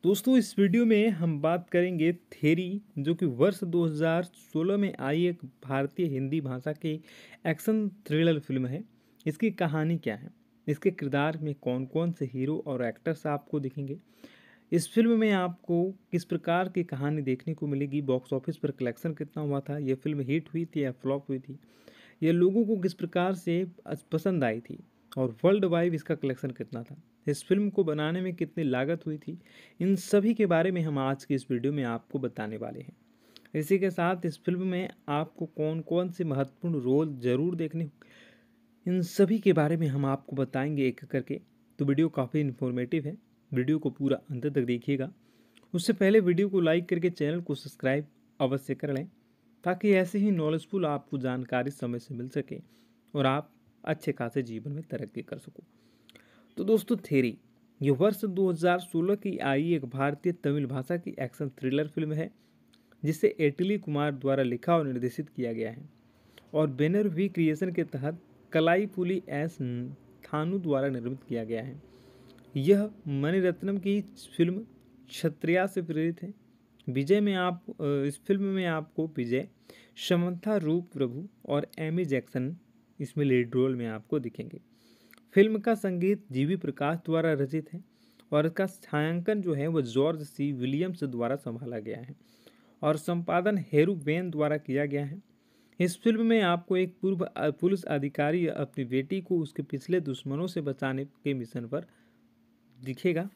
दोस्तों इस वीडियो में हम बात करेंगे थेरी जो कि वर्ष 2016 में आई एक भारतीय हिंदी भाषा की एक्शन थ्रिलर फिल्म है इसकी कहानी क्या है इसके किरदार में कौन कौन से हीरो और एक्टर्स आपको दिखेंगे इस फिल्म में आपको किस प्रकार की कहानी देखने को मिलेगी बॉक्स ऑफिस पर कलेक्शन कितना हुआ था यह फिल्म हिट हुई थी या फ्लॉप हुई थी यह लोगों को किस प्रकार से पसंद आई थी और वर्ल्ड वाइड इसका कलेक्शन कितना था इस फिल्म को बनाने में कितनी लागत हुई थी इन सभी के बारे में हम आज की इस वीडियो में आपको बताने वाले हैं इसी के साथ इस फिल्म में आपको कौन कौन से महत्वपूर्ण रोल ज़रूर देखने इन सभी के बारे में हम आपको बताएंगे एक करके तो वीडियो काफ़ी इन्फॉर्मेटिव है वीडियो को पूरा अंत तक देखिएगा उससे पहले वीडियो को लाइक करके चैनल को सब्सक्राइब अवश्य कर लें ताकि ऐसे ही नॉलेजफुल आपको जानकारी समय से मिल सके और आप अच्छे खासे जीवन में तरक्की कर सको तो दोस्तों थेरी ये वर्ष 2016 की आई एक भारतीय तमिल भाषा की एक्शन थ्रिलर फिल्म है जिसे एटली कुमार द्वारा लिखा और निर्देशित किया गया है और बैनर वी क्रिएशन के तहत कलाई पुली एस थानू द्वारा निर्मित किया गया है यह मणिरत्नम की फिल्म क्षत्रिया से प्रेरित है विजय में आप इस फिल्म में आपको विजय समंथा रूप प्रभु और एमी जैक्सन इसमें लीड रोल में आपको दिखेंगे फिल्म का संगीत जीवी प्रकाश द्वारा रचित है और इसका छायांकन जो है वह जॉर्ज सी विलियम्स द्वारा संभाला गया है और संपादन हेरू बेन द्वारा किया गया है इस फिल्म में आपको एक पूर्व पुलिस अधिकारी अपनी बेटी को उसके पिछले दुश्मनों से बचाने के मिशन पर दिखेगा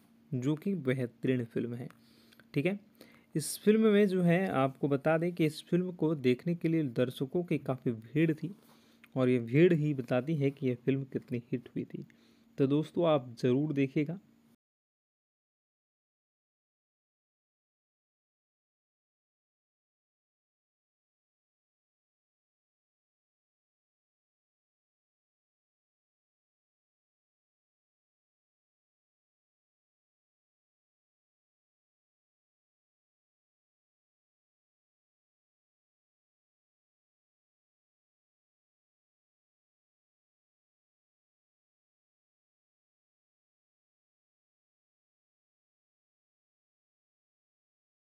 जो कि बेहतरीन फिल्म है ठीक है इस फिल्म में जो है आपको बता दें कि इस फिल्म को देखने के लिए दर्शकों की काफ़ी भीड़ थी और ये भीड़ ही बताती है कि यह फिल्म कितनी हिट हुई थी तो दोस्तों आप ज़रूर देखेगा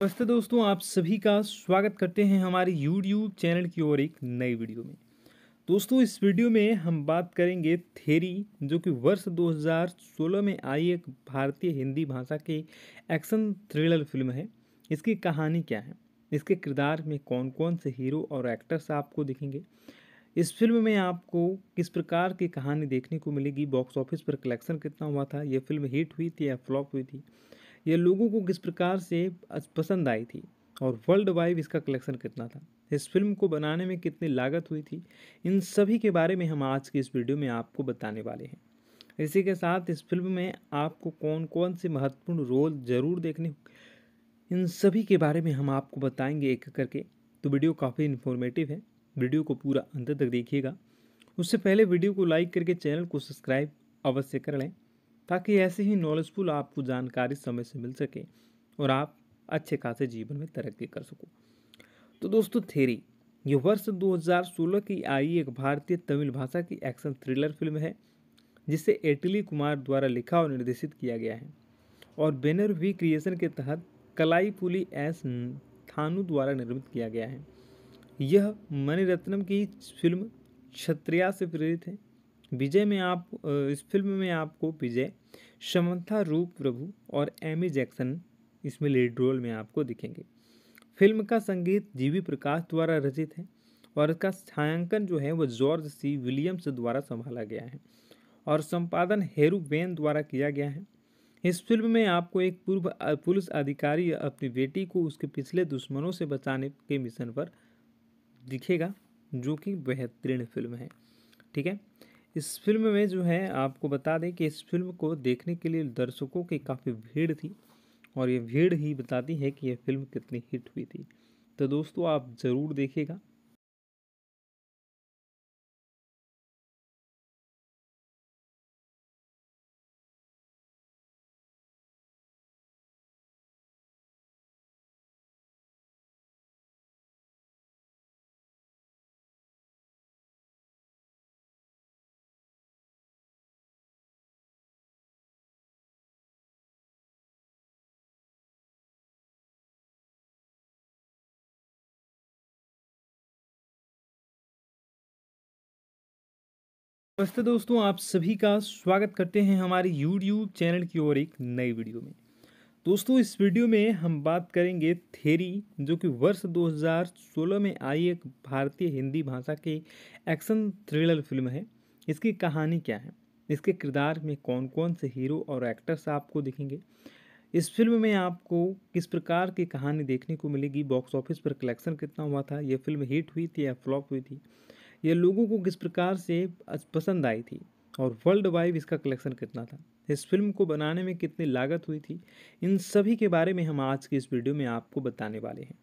नमस्ते दोस्तों आप सभी का स्वागत करते हैं हमारे यूट्यूब चैनल की ओर एक नई वीडियो में दोस्तों इस वीडियो में हम बात करेंगे थेरी जो कि वर्ष 2016 में आई एक भारतीय हिंदी भाषा की एक्शन थ्रिलर फिल्म है इसकी कहानी क्या है इसके किरदार में कौन कौन से हीरो और एक्टर्स आपको दिखेंगे इस फिल्म में आपको किस प्रकार की कहानी देखने को मिलेगी बॉक्स ऑफिस पर कलेक्शन कितना हुआ था यह फिल्म हिट हुई थी या फ्लॉप हुई थी ये लोगों को किस प्रकार से पसंद आई थी और वर्ल्ड वाइड इसका कलेक्शन कितना था इस फिल्म को बनाने में कितनी लागत हुई थी इन सभी के बारे में हम आज की इस वीडियो में आपको बताने वाले हैं इसी के साथ इस फिल्म में आपको कौन कौन से महत्वपूर्ण रोल ज़रूर देखने इन सभी के बारे में हम आपको बताएंगे एक करके तो वीडियो काफ़ी इन्फॉर्मेटिव है वीडियो को पूरा अंत तक देखिएगा उससे पहले वीडियो को लाइक करके चैनल को सब्सक्राइब अवश्य कर लें ताकि ऐसे ही नॉलेजफुल आपको जानकारी समय से मिल सके और आप अच्छे खासे जीवन में तरक्की कर सको तो दोस्तों थेरी ये वर्ष 2016 की आई एक भारतीय तमिल भाषा की एक्शन थ्रिलर फिल्म है जिसे एटली कुमार द्वारा लिखा और निर्देशित किया गया है और बैनर वी क्रिएशन के तहत कलाई पुली एस थानू द्वारा निर्मित किया गया है यह मणिरत्नम की फिल्म क्षत्रिया से प्रेरित है विजय में आप इस फिल्म में आपको विजय समंथा रूप प्रभु और एमी जैक्सन इसमें लीड रोल में आपको दिखेंगे फिल्म का संगीत जीवी प्रकाश द्वारा रचित है और इसका छायांकन जो है वह जॉर्ज सी विलियम्स द्वारा संभाला गया है और संपादन हेरू बेन द्वारा किया गया है इस फिल्म में आपको एक पूर्व पुलिस अधिकारी अपनी बेटी को उसके पिछले दुश्मनों से बचाने के मिशन पर दिखेगा जो कि बेहतरीन फिल्म है ठीक है इस फिल्म में जो है आपको बता दें कि इस फिल्म को देखने के लिए दर्शकों की काफ़ी भीड़ थी और ये भीड़ ही बताती है कि यह फिल्म कितनी हिट हुई थी तो दोस्तों आप ज़रूर देखेगा नमस्ते दोस्तों आप सभी का स्वागत करते हैं हमारे यूट्यूब चैनल की ओर एक नई वीडियो में दोस्तों इस वीडियो में हम बात करेंगे थेरी जो कि वर्ष 2016 में आई एक भारतीय हिंदी भाषा की एक्शन थ्रिलर फिल्म है इसकी कहानी क्या है इसके किरदार में कौन कौन से हीरो और एक्टर्स आपको दिखेंगे इस फिल्म में आपको किस प्रकार की कहानी देखने को मिलेगी बॉक्स ऑफिस पर कलेक्शन कितना हुआ था यह फिल्म हिट हुई थी या फ्लॉप हुई थी ये लोगों को किस प्रकार से पसंद आई थी और वर्ल्ड वाइड इसका कलेक्शन कितना था इस फिल्म को बनाने में कितनी लागत हुई थी इन सभी के बारे में हम आज की इस वीडियो में आपको बताने वाले हैं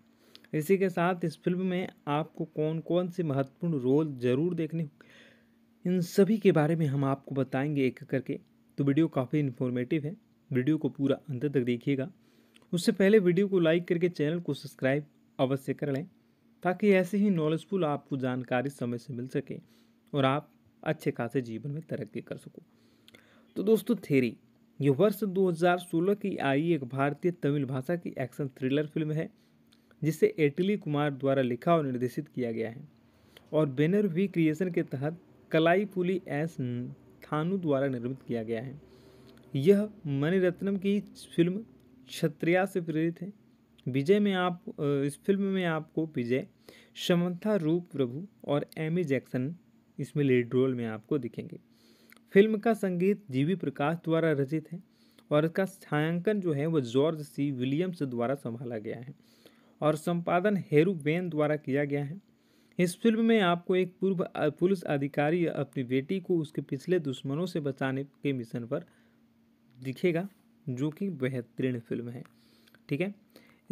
इसी के साथ इस फिल्म में आपको कौन कौन से महत्वपूर्ण रोल ज़रूर देखने इन सभी के बारे में हम आपको बताएंगे एक करके तो वीडियो काफ़ी इन्फॉर्मेटिव है वीडियो को पूरा अंत तक देखिएगा उससे पहले वीडियो को लाइक करके चैनल को सब्सक्राइब अवश्य कर लें ताकि ऐसे ही नॉलेजफुल आपको जानकारी समय से मिल सके और आप अच्छे खासे जीवन में तरक्की कर सको तो दोस्तों थेरी ये वर्ष 2016 की आई एक भारतीय तमिल भाषा की एक्शन थ्रिलर फिल्म है जिसे एटली कुमार द्वारा लिखा और निर्देशित किया गया है और बैनर वी क्रिएशन के तहत कलाई पुली एस थानू द्वारा निर्मित किया गया है यह मणिरत्नम की फिल्म क्षत्रिया से प्रेरित है विजय में आप इस फिल्म में आपको विजय समंथा रूप प्रभु और एमी जैक्सन इसमें लीड रोल में आपको दिखेंगे फिल्म का संगीत जीवी प्रकाश द्वारा रचित है और इसका छायांकन जो है वो जॉर्ज सी विलियम्स द्वारा संभाला गया है और संपादन हेरू बेन द्वारा किया गया है इस फिल्म में आपको एक पूर्व पुलिस अधिकारी अपनी बेटी को उसके पिछले दुश्मनों से बचाने के मिशन पर दिखेगा जो कि बेहतरीन फिल्म है ठीक है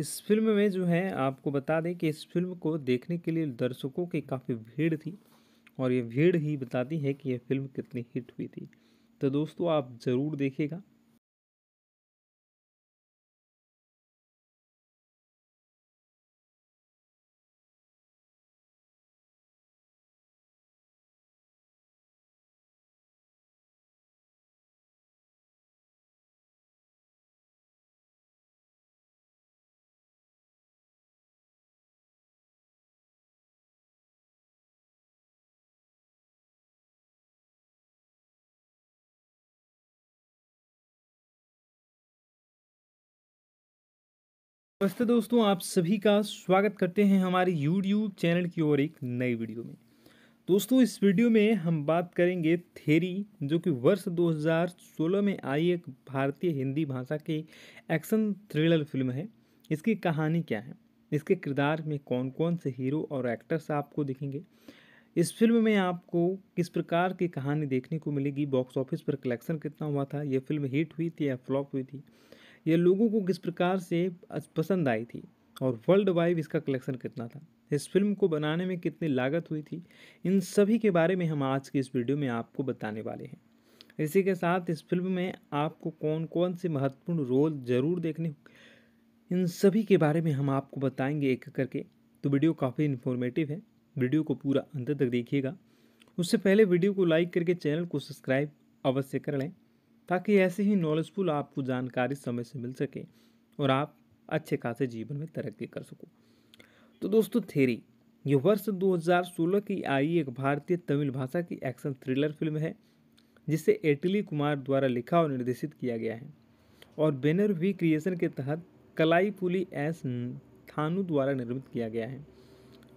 इस फिल्म में जो है आपको बता दें कि इस फिल्म को देखने के लिए दर्शकों की काफ़ी भीड़ थी और ये भीड़ ही बताती है कि यह फिल्म कितनी हिट हुई थी तो दोस्तों आप ज़रूर देखेगा नमस्ते दोस्तों आप सभी का स्वागत करते हैं हमारे YouTube चैनल की ओर एक नई वीडियो में दोस्तों इस वीडियो में हम बात करेंगे थेरी जो कि वर्ष 2016 में आई एक भारतीय हिंदी भाषा की एक्शन थ्रिलर फिल्म है इसकी कहानी क्या है इसके किरदार में कौन कौन से हीरो और एक्टर्स आपको दिखेंगे इस फिल्म में आपको किस प्रकार की कहानी देखने को मिलेगी बॉक्स ऑफिस पर कलेक्शन कितना हुआ था यह फिल्म हिट हुई थी या फ्लॉप हुई थी ये लोगों को किस प्रकार से पसंद आई थी और वर्ल्ड वाइड इसका कलेक्शन कितना था इस फिल्म को बनाने में कितनी लागत हुई थी इन सभी के बारे में हम आज की इस वीडियो में आपको बताने वाले हैं इसी के साथ इस फिल्म में आपको कौन कौन से महत्वपूर्ण रोल ज़रूर देखने इन सभी के बारे में हम आपको बताएंगे एक करके तो वीडियो काफ़ी इन्फॉर्मेटिव है वीडियो को पूरा अंत तक देखिएगा उससे पहले वीडियो को लाइक करके चैनल को सब्सक्राइब अवश्य कर लें ताकि ऐसे ही नॉलेजफुल आपको जानकारी समय से मिल सके और आप अच्छे खासे जीवन में तरक्की कर सको तो दोस्तों थेरी ये वर्ष 2016 की आई एक भारतीय तमिल भाषा की एक्शन थ्रिलर फिल्म है जिसे एटली कुमार द्वारा लिखा और निर्देशित किया गया है और बैनर वी क्रिएशन के तहत कलाई पुली एस थानू द्वारा निर्मित किया गया है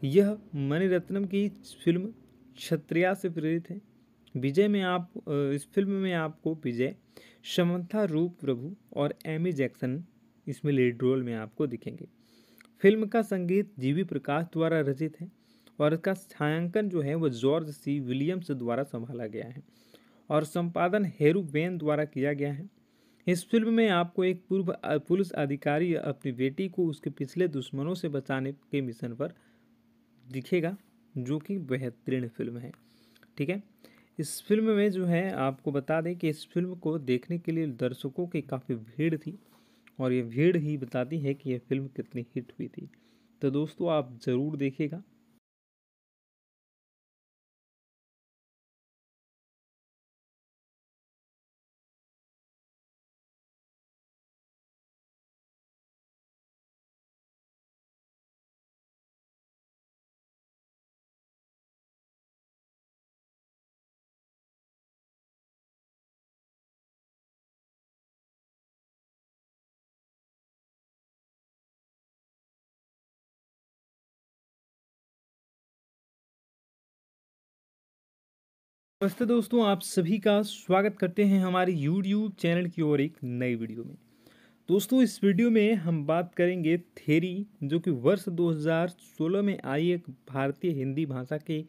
यह मणिरत्नम की फिल्म क्षत्रिया से प्रेरित है विजय में आप इस फिल्म में आपको विजय समंथा रूप प्रभु और एमी जैक्सन इसमें लीड रोल में आपको दिखेंगे फिल्म का संगीत जीवी प्रकाश द्वारा रचित है और इसका छायांकन जो है वह जॉर्ज सी विलियम्स द्वारा संभाला गया है और संपादन हेरू बेन द्वारा किया गया है इस फिल्म में आपको एक पूर्व पुलिस अधिकारी अपनी बेटी को उसके पिछले दुश्मनों से बचाने के मिशन पर दिखेगा जो कि बेहतरीन फिल्म है ठीक है इस फिल्म में जो है आपको बता दें कि इस फिल्म को देखने के लिए दर्शकों की काफ़ी भीड़ थी और ये भीड़ ही बताती है कि यह फिल्म कितनी हिट हुई थी तो दोस्तों आप ज़रूर देखेगा नमस्ते दोस्तों आप सभी का स्वागत करते हैं हमारे यूट्यूब चैनल की ओर एक नई वीडियो में दोस्तों इस वीडियो में हम बात करेंगे थेरी जो कि वर्ष 2016 में आई एक भारतीय हिंदी भाषा के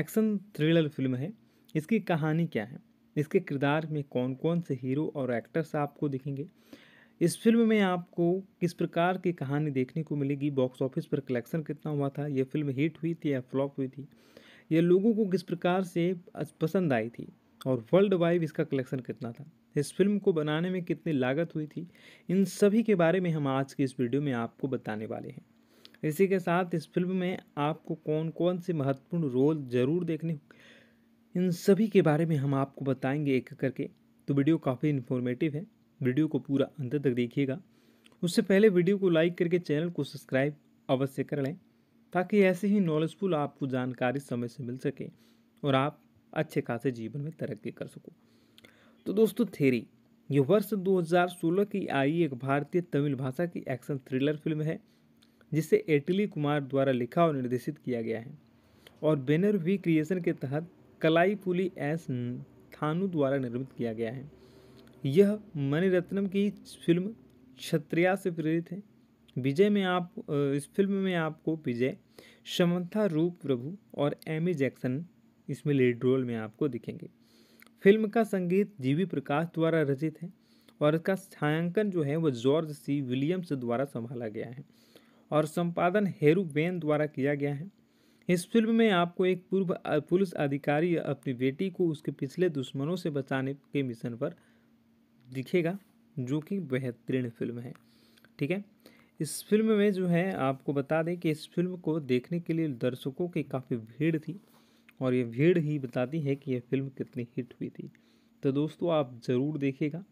एक्शन थ्रिलर फिल्म है इसकी कहानी क्या है इसके किरदार में कौन कौन से हीरो और एक्टर्स आपको दिखेंगे इस फिल्म में आपको किस प्रकार की कहानी देखने को मिलेगी बॉक्स ऑफिस पर कलेक्शन कितना हुआ था यह फिल्म हिट हुई थी या फ्लॉप हुई थी यह लोगों को किस प्रकार से पसंद आई थी और वर्ल्ड वाइड इसका कलेक्शन कितना था इस फिल्म को बनाने में कितनी लागत हुई थी इन सभी के बारे में हम आज की इस वीडियो में आपको बताने वाले हैं इसी के साथ इस फिल्म में आपको कौन कौन से महत्वपूर्ण रोल ज़रूर देखने इन सभी के बारे में हम आपको बताएंगे एक करके तो वीडियो काफ़ी इन्फॉर्मेटिव है वीडियो को पूरा अंत तक देखिएगा उससे पहले वीडियो को लाइक करके चैनल को सब्सक्राइब अवश्य कर लें ताकि ऐसे ही नॉलेजफुल आपको जानकारी समय से मिल सके और आप अच्छे खासे जीवन में तरक्की कर सको तो दोस्तों थेरी ये वर्ष 2016 की आई एक भारतीय तमिल भाषा की एक्शन थ्रिलर फिल्म है जिसे एटली कुमार द्वारा लिखा और निर्देशित किया गया है और बैनर वी क्रिएशन के तहत कलाई पुली एस थानू द्वारा निर्मित किया गया है यह मणिरत्नम की फिल्म क्षत्रिया से प्रेरित है विजय में आप इस फिल्म में आपको विजय समंथा रूप प्रभु और एमी जैक्सन इसमें लीड रोल में आपको दिखेंगे फिल्म का संगीत जीवी प्रकाश द्वारा रचित है और इसका छायांकन जो है वह जॉर्ज सी विलियम्स द्वारा संभाला गया है और संपादन हेरू बेन द्वारा किया गया है इस फिल्म में आपको एक पूर्व पुलिस अधिकारी अपनी बेटी को उसके पिछले दुश्मनों से बचाने के मिशन पर दिखेगा जो कि बेहतरीन फिल्म है ठीक है इस फिल्म में जो है आपको बता दें कि इस फिल्म को देखने के लिए दर्शकों की काफ़ी भीड़ थी और ये भीड़ ही बताती है कि यह फिल्म कितनी हिट हुई थी तो दोस्तों आप ज़रूर देखेगा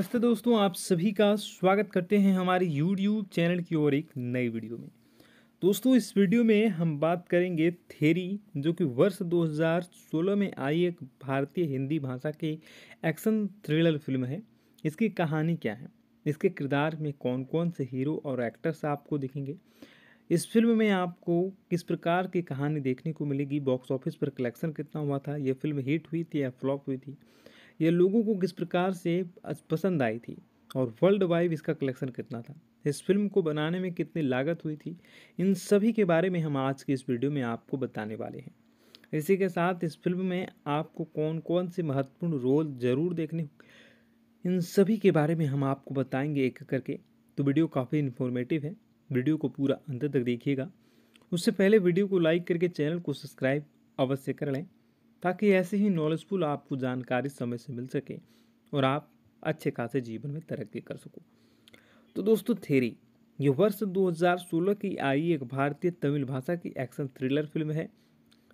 नमस्ते दोस्तों आप सभी का स्वागत करते हैं हमारे यूट्यूब चैनल की ओर एक नई वीडियो में दोस्तों इस वीडियो में हम बात करेंगे थेरी जो कि वर्ष 2016 में आई एक भारतीय हिंदी भाषा की एक्शन थ्रिलर फिल्म है इसकी कहानी क्या है इसके किरदार में कौन कौन से हीरो और एक्टर्स आपको दिखेंगे इस फिल्म में आपको किस प्रकार की कहानी देखने को मिलेगी बॉक्स ऑफिस पर कलेक्शन कितना हुआ था यह फिल्म हिट हुई थी या फ्लॉप हुई थी ये लोगों को किस प्रकार से पसंद आई थी और वर्ल्ड वाइड इसका कलेक्शन कितना था इस फिल्म को बनाने में कितनी लागत हुई थी इन सभी के बारे में हम आज की इस वीडियो में आपको बताने वाले हैं इसी के साथ इस फिल्म में आपको कौन कौन से महत्वपूर्ण रोल ज़रूर देखने इन सभी के बारे में हम आपको बताएंगे एक करके तो वीडियो काफ़ी इन्फॉर्मेटिव है वीडियो को पूरा अंत तक देखिएगा उससे पहले वीडियो को लाइक करके चैनल को सब्सक्राइब अवश्य कर लें ताकि ऐसे ही नॉलेजफुल आपको जानकारी समय से मिल सके और आप अच्छे खासे जीवन में तरक्की कर सको तो दोस्तों थेरी ये वर्ष 2016 की आई एक भारतीय तमिल भाषा की एक्शन थ्रिलर फिल्म है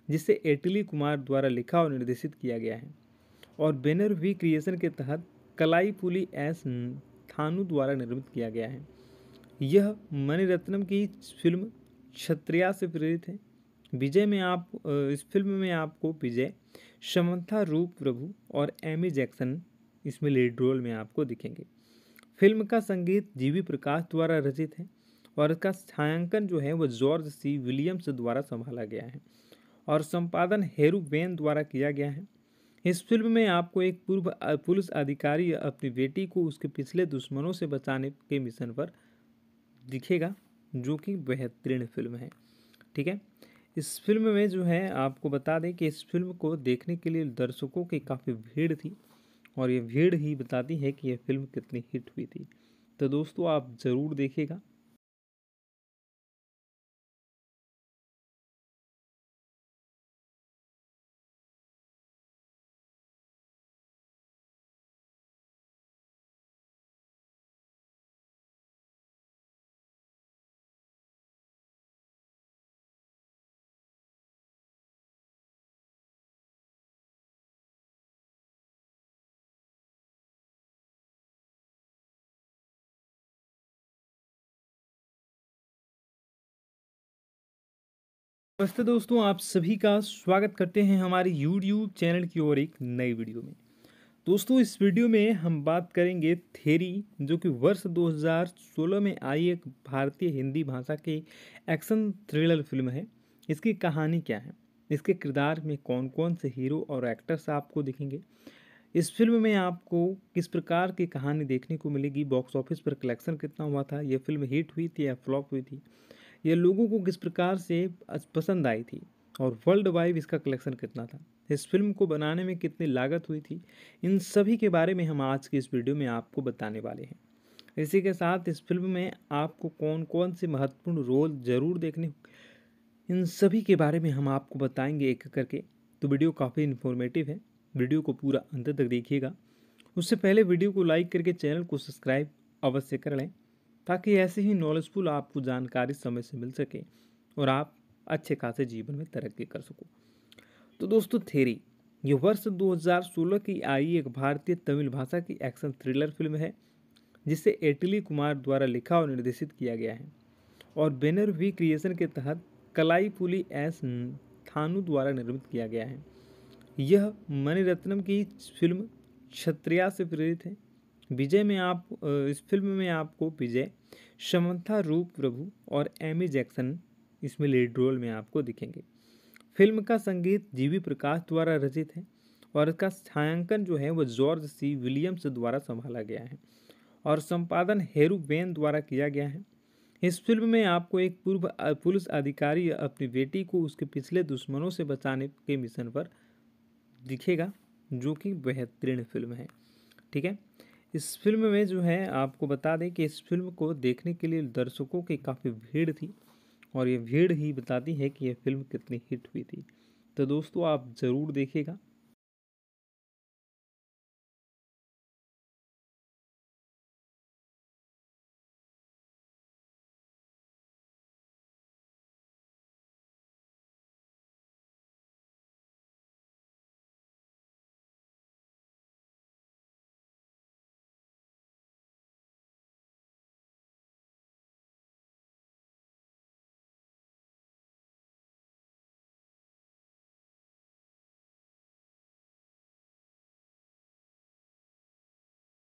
जिसे एटली कुमार द्वारा लिखा और निर्देशित किया गया है और बैनर वी क्रिएशन के तहत कलाई पुली एस थानू द्वारा निर्मित किया गया है यह मणिरत्नम की फिल्म क्षत्रिया से प्रेरित है विजय में आप इस फिल्म में आपको विजय समंथा रूप प्रभु और एमी जैक्सन इसमें लीड रोल में आपको दिखेंगे फिल्म का संगीत जीवी प्रकाश द्वारा रचित है और इसका छायांकन जो है वह जॉर्ज सी विलियम्स द्वारा संभाला गया है और संपादन हेरू बेन द्वारा किया गया है इस फिल्म में आपको एक पूर्व पुलिस अधिकारी अपनी बेटी को उसके पिछले दुश्मनों से बचाने के मिशन पर दिखेगा जो कि बेहतरीन फिल्म है ठीक है इस फिल्म में जो है आपको बता दें कि इस फिल्म को देखने के लिए दर्शकों की काफ़ी भीड़ थी और ये भीड़ ही बताती है कि यह फिल्म कितनी हिट हुई थी तो दोस्तों आप ज़रूर देखेगा नमस्ते दोस्तों आप सभी का स्वागत करते हैं हमारे यूट्यूब चैनल की ओर एक नई वीडियो में दोस्तों इस वीडियो में हम बात करेंगे थेरी जो कि वर्ष 2016 में आई एक भारतीय हिंदी भाषा की एक्शन थ्रिलर फिल्म है इसकी कहानी क्या है इसके किरदार में कौन कौन से हीरो और एक्टर्स आपको दिखेंगे इस फिल्म में आपको किस प्रकार की कहानी देखने को मिलेगी बॉक्स ऑफिस पर कलेक्शन कितना हुआ था यह फिल्म हिट हुई थी या फ्लॉप हुई थी ये लोगों को किस प्रकार से पसंद आई थी और वर्ल्ड वाइड इसका कलेक्शन कितना था इस फिल्म को बनाने में कितनी लागत हुई थी इन सभी के बारे में हम आज की इस वीडियो में आपको बताने वाले हैं इसी के साथ इस फिल्म में आपको कौन कौन से महत्वपूर्ण रोल ज़रूर देखने इन सभी के बारे में हम आपको बताएंगे एक करके तो वीडियो काफ़ी इन्फॉर्मेटिव है वीडियो को पूरा अंत तक देखिएगा उससे पहले वीडियो को लाइक करके चैनल को सब्सक्राइब अवश्य कर लें ताकि ऐसे ही नॉलेजफुल आपको जानकारी समय से मिल सके और आप अच्छे खासे जीवन में तरक्की कर सको तो दोस्तों थेरी ये वर्ष 2016 की आई एक भारतीय तमिल भाषा की एक्शन थ्रिलर फिल्म है जिसे एटली कुमार द्वारा लिखा और निर्देशित किया गया है और बैनर वी क्रिएशन के तहत कलाई पुली एस थानू द्वारा निर्मित किया गया है यह मणिरत्नम की फिल्म क्षत्रिया से प्रेरित है विजय में आप इस फिल्म में आपको विजय समंथा रूप प्रभु और एमी जैक्सन इसमें लीड रोल में आपको दिखेंगे फिल्म का संगीत जीवी प्रकाश द्वारा रचित है और इसका छायांकन जो है वो जॉर्ज सी विलियम्स द्वारा संभाला गया है और संपादन हेरू बेन द्वारा किया गया है इस फिल्म में आपको एक पूर्व पुलिस अधिकारी अपनी बेटी को उसके पिछले दुश्मनों से बचाने के मिशन पर दिखेगा जो कि बेहतरीन फिल्म है ठीक है इस फिल्म में जो है आपको बता दें कि इस फिल्म को देखने के लिए दर्शकों की काफ़ी भीड़ थी और ये भीड़ ही बताती है कि यह फिल्म कितनी हिट हुई थी तो दोस्तों आप ज़रूर देखेगा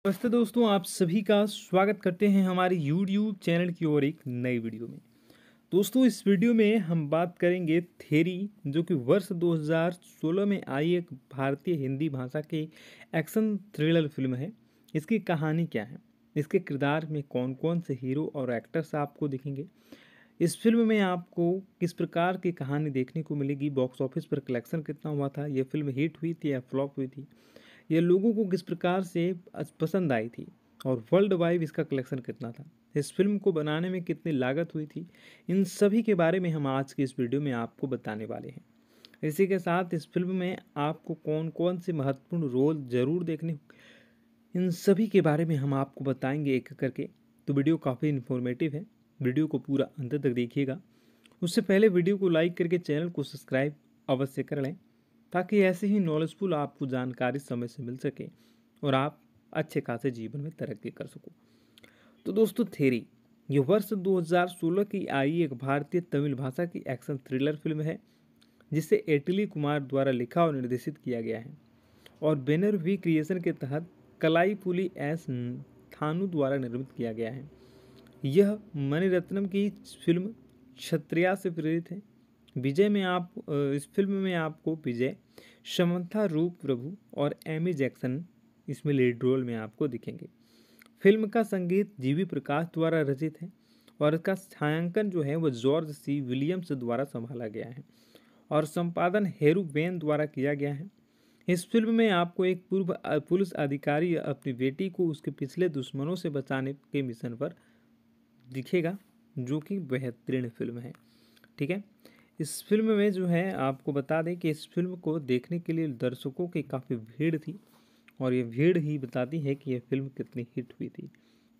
नमस्ते दोस्तों आप सभी का स्वागत करते हैं हमारे YouTube चैनल की ओर एक नई वीडियो में दोस्तों इस वीडियो में हम बात करेंगे थेरी जो कि वर्ष 2016 में आई एक भारतीय हिंदी भाषा की एक्शन थ्रिलर फिल्म है इसकी कहानी क्या है इसके किरदार में कौन कौन से हीरो और एक्टर्स आपको दिखेंगे इस फिल्म में आपको किस प्रकार की कहानी देखने को मिलेगी बॉक्स ऑफिस पर कलेक्शन कितना हुआ था यह फिल्म हिट हुई थी या फ्लॉप हुई थी ये लोगों को किस प्रकार से पसंद आई थी और वर्ल्ड वाइड इसका कलेक्शन कितना था इस फिल्म को बनाने में कितनी लागत हुई थी इन सभी के बारे में हम आज की इस वीडियो में आपको बताने वाले हैं इसी के साथ इस फिल्म में आपको कौन कौन से महत्वपूर्ण रोल ज़रूर देखने इन सभी के बारे में हम आपको बताएंगे एक करके तो वीडियो काफ़ी इन्फॉर्मेटिव है वीडियो को पूरा अंत तक देखिएगा उससे पहले वीडियो को लाइक करके चैनल को सब्सक्राइब अवश्य कर लें ताकि ऐसे ही नॉलेजफुल आपको जानकारी समय से मिल सके और आप अच्छे खासे जीवन में तरक्की कर सको तो दोस्तों थेरी ये वर्ष 2016 की आई एक भारतीय तमिल भाषा की एक्शन थ्रिलर फिल्म है जिसे एटली कुमार द्वारा लिखा और निर्देशित किया गया है और बैनर वी क्रिएशन के तहत कलाई पुली एस थानू द्वारा निर्मित किया गया है यह मणिरत्नम की फिल्म क्षत्रिया से प्रेरित है विजय में आप इस फिल्म में आपको विजय समंथा रूप प्रभु और एमी जैक्सन इसमें लीड रोल में आपको दिखेंगे फिल्म का संगीत जीवी प्रकाश द्वारा रचित है और इसका छायांकन जो है वह जॉर्ज सी विलियम्स द्वारा संभाला गया है और संपादन हेरू बेन द्वारा किया गया है इस फिल्म में आपको एक पूर्व पुलिस अधिकारी अपनी बेटी को उसके पिछले दुश्मनों से बचाने के मिशन पर दिखेगा जो कि बेहतरीन फिल्म है ठीक है इस फिल्म में जो है आपको बता दें कि इस फिल्म को देखने के लिए दर्शकों की काफ़ी भीड़ थी और ये भीड़ ही बताती है कि यह फिल्म कितनी हिट हुई थी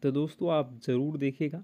तो दोस्तों आप ज़रूर देखेगा